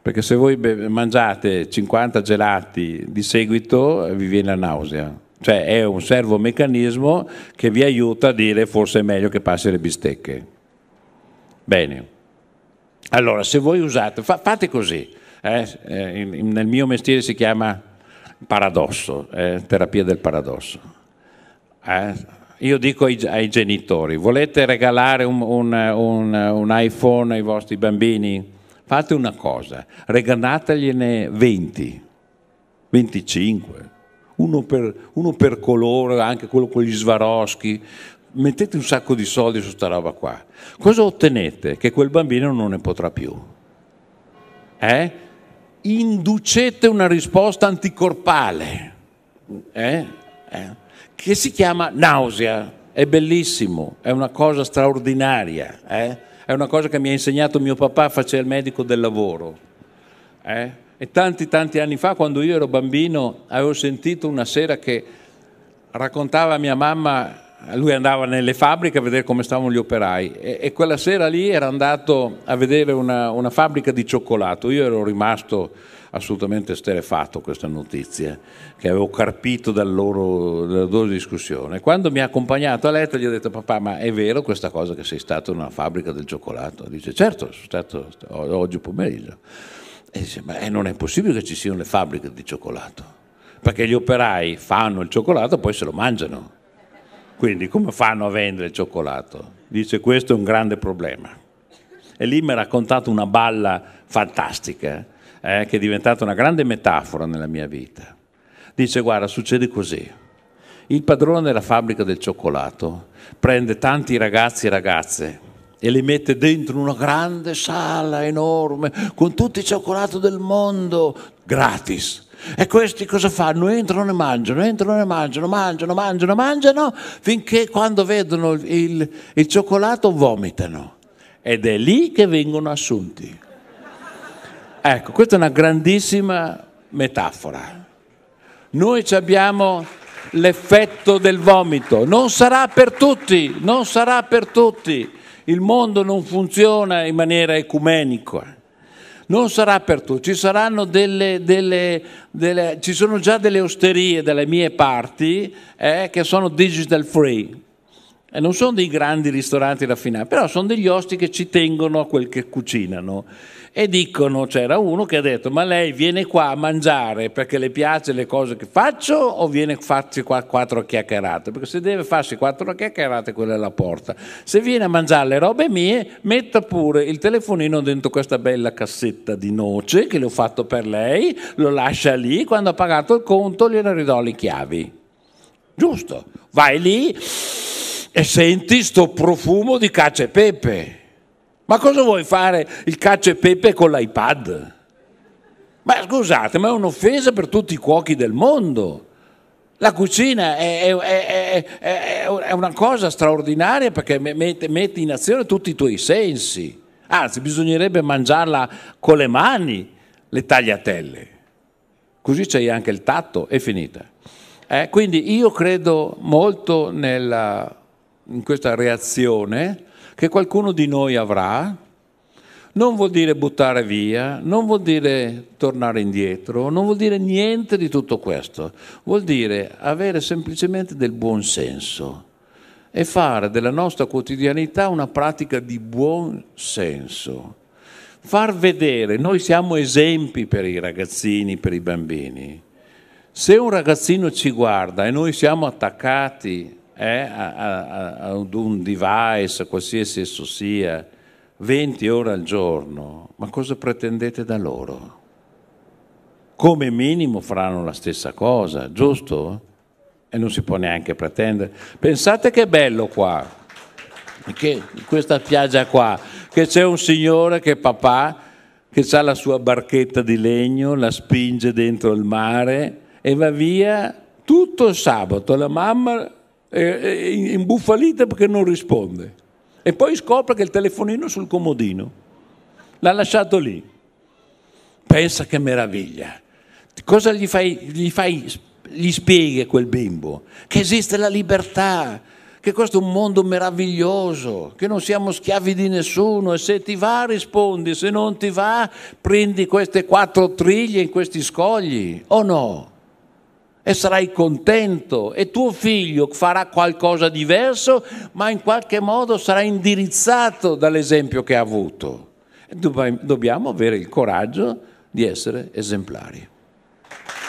Speaker 1: Perché se voi mangiate 50 gelati di seguito eh, vi viene la nausea. Cioè è un servomeccanismo che vi aiuta a dire forse è meglio che passi le bistecche. Bene. Allora, se voi usate, fa, fate così. Eh? Eh, nel mio mestiere si chiama paradosso, eh? terapia del paradosso. Eh, io dico ai, ai, genitori, volete regalare un, un, un, un iPhone ai vostri bambini? Fate una cosa, regalategliene 20, 25, uno per, uno per colore, anche quello con gli svaroschi, mettete un sacco di soldi su sta roba qua. Cosa ottenete? Che quel bambino non ne potrà più. Eh? Inducete una risposta anticorpale, eh? Eh? che si chiama nausea. È bellissimo, è una cosa straordinaria, eh? è una cosa che mi ha insegnato mio papà, faceva il medico del lavoro. Eh? E tanti, tanti anni fa, quando io ero bambino, avevo sentito una sera che raccontava a mia mamma lui andava nelle fabbriche a vedere come stavano gli operai e, e quella sera lì era andato a vedere una, una, fabbrica di cioccolato. Io ero rimasto assolutamente sterefatto a questa notizia che avevo carpito dal loro, dalla loro discussione. Quando mi ha accompagnato a letto gli ho detto papà ma è vero questa cosa che sei stato in una fabbrica del cioccolato? Dice certo, sono stato oggi pomeriggio. E dice, ma eh, non è possibile che ci siano le fabbriche di cioccolato, perché gli operai fanno il cioccolato e poi se lo mangiano. Quindi come fanno a vendere il cioccolato? Dice, questo è un grande problema. E lì mi ha raccontato una balla fantastica, eh, che è diventata una grande metafora nella mia vita. Dice, guarda, succede così. Il padrone della fabbrica del cioccolato prende tanti ragazzi e ragazze e li mette dentro una grande sala enorme con tutto il cioccolato del mondo gratis. E questi cosa fanno? Entrano e mangiano, entrano e mangiano, mangiano, mangiano, mangiano, finché quando vedono il, il cioccolato vomitano. Ed è lì che vengono assunti. Ecco, questa è una grandissima metafora. Noi abbiamo l'effetto del vomito, non sarà per tutti, non sarà per tutti il mondo non funziona in maniera ecumenica. Eh. Non sarà per tutti, ci saranno delle, delle, delle, ci sono già delle osterie dalle mie parti eh, che sono digital free, e eh, non sono dei grandi ristoranti raffinati, però sono degli osti che ci tengono a quel che cucinano e dicono, c'era uno che ha detto, ma lei viene qua a mangiare perché le piace le cose che faccio o viene a farci quattro chiacchierate? Perché se deve farsi quattro chiacchierate quella è la porta. Se viene a mangiare le robe mie, metta pure il telefonino dentro questa bella cassetta di noce che le ho fatto per lei, lo lascia lì, quando ha pagato il conto gliela ridò le chiavi. Giusto? Vai lì e senti sto profumo di cacio e pepe ma cosa vuoi fare il caccia e pepe con l'iPad? Ma scusate, ma è un'offesa per tutti i cuochi del mondo. La cucina è, è, è, è una cosa straordinaria perché mette, mette in azione tutti i tuoi sensi. Anzi, bisognerebbe mangiarla con le mani, le tagliatelle. Così c'è anche il tatto, e finita. Eh, quindi io credo molto nella, in questa reazione che qualcuno di noi avrà, non vuol dire buttare via, non vuol dire tornare indietro, non vuol dire niente di tutto questo, vuol dire avere semplicemente del buon senso e fare della nostra quotidianità una pratica di buon senso. Far vedere, noi siamo esempi per i ragazzini, per i bambini. Se un ragazzino ci guarda e noi siamo attaccati eh, a, ad un device, qualsiasi esso sia, 20 ore al giorno, ma cosa pretendete da loro? Come minimo faranno la stessa cosa, giusto? E non si può neanche pretendere. Pensate che bello qua, che, questa piaggia qua, che c'è un signore che papà, che ha la sua barchetta di legno, la spinge dentro il mare e va via tutto il sabato. La mamma eh, eh imbufalita perché non risponde. E poi scopre che il telefonino è sul comodino, l'ha lasciato lì. Pensa che meraviglia. Cosa gli fai, gli fai, gli spieghi a quel bimbo? Che esiste la libertà, che questo è un mondo meraviglioso, che non siamo schiavi di nessuno e se ti va rispondi, se non ti va prendi queste quattro triglie in questi scogli o no? e sarai contento e tuo figlio farà qualcosa di diverso, ma in qualche modo sarà indirizzato dall'esempio che ha avuto. Dobbiamo avere il coraggio di essere esemplari.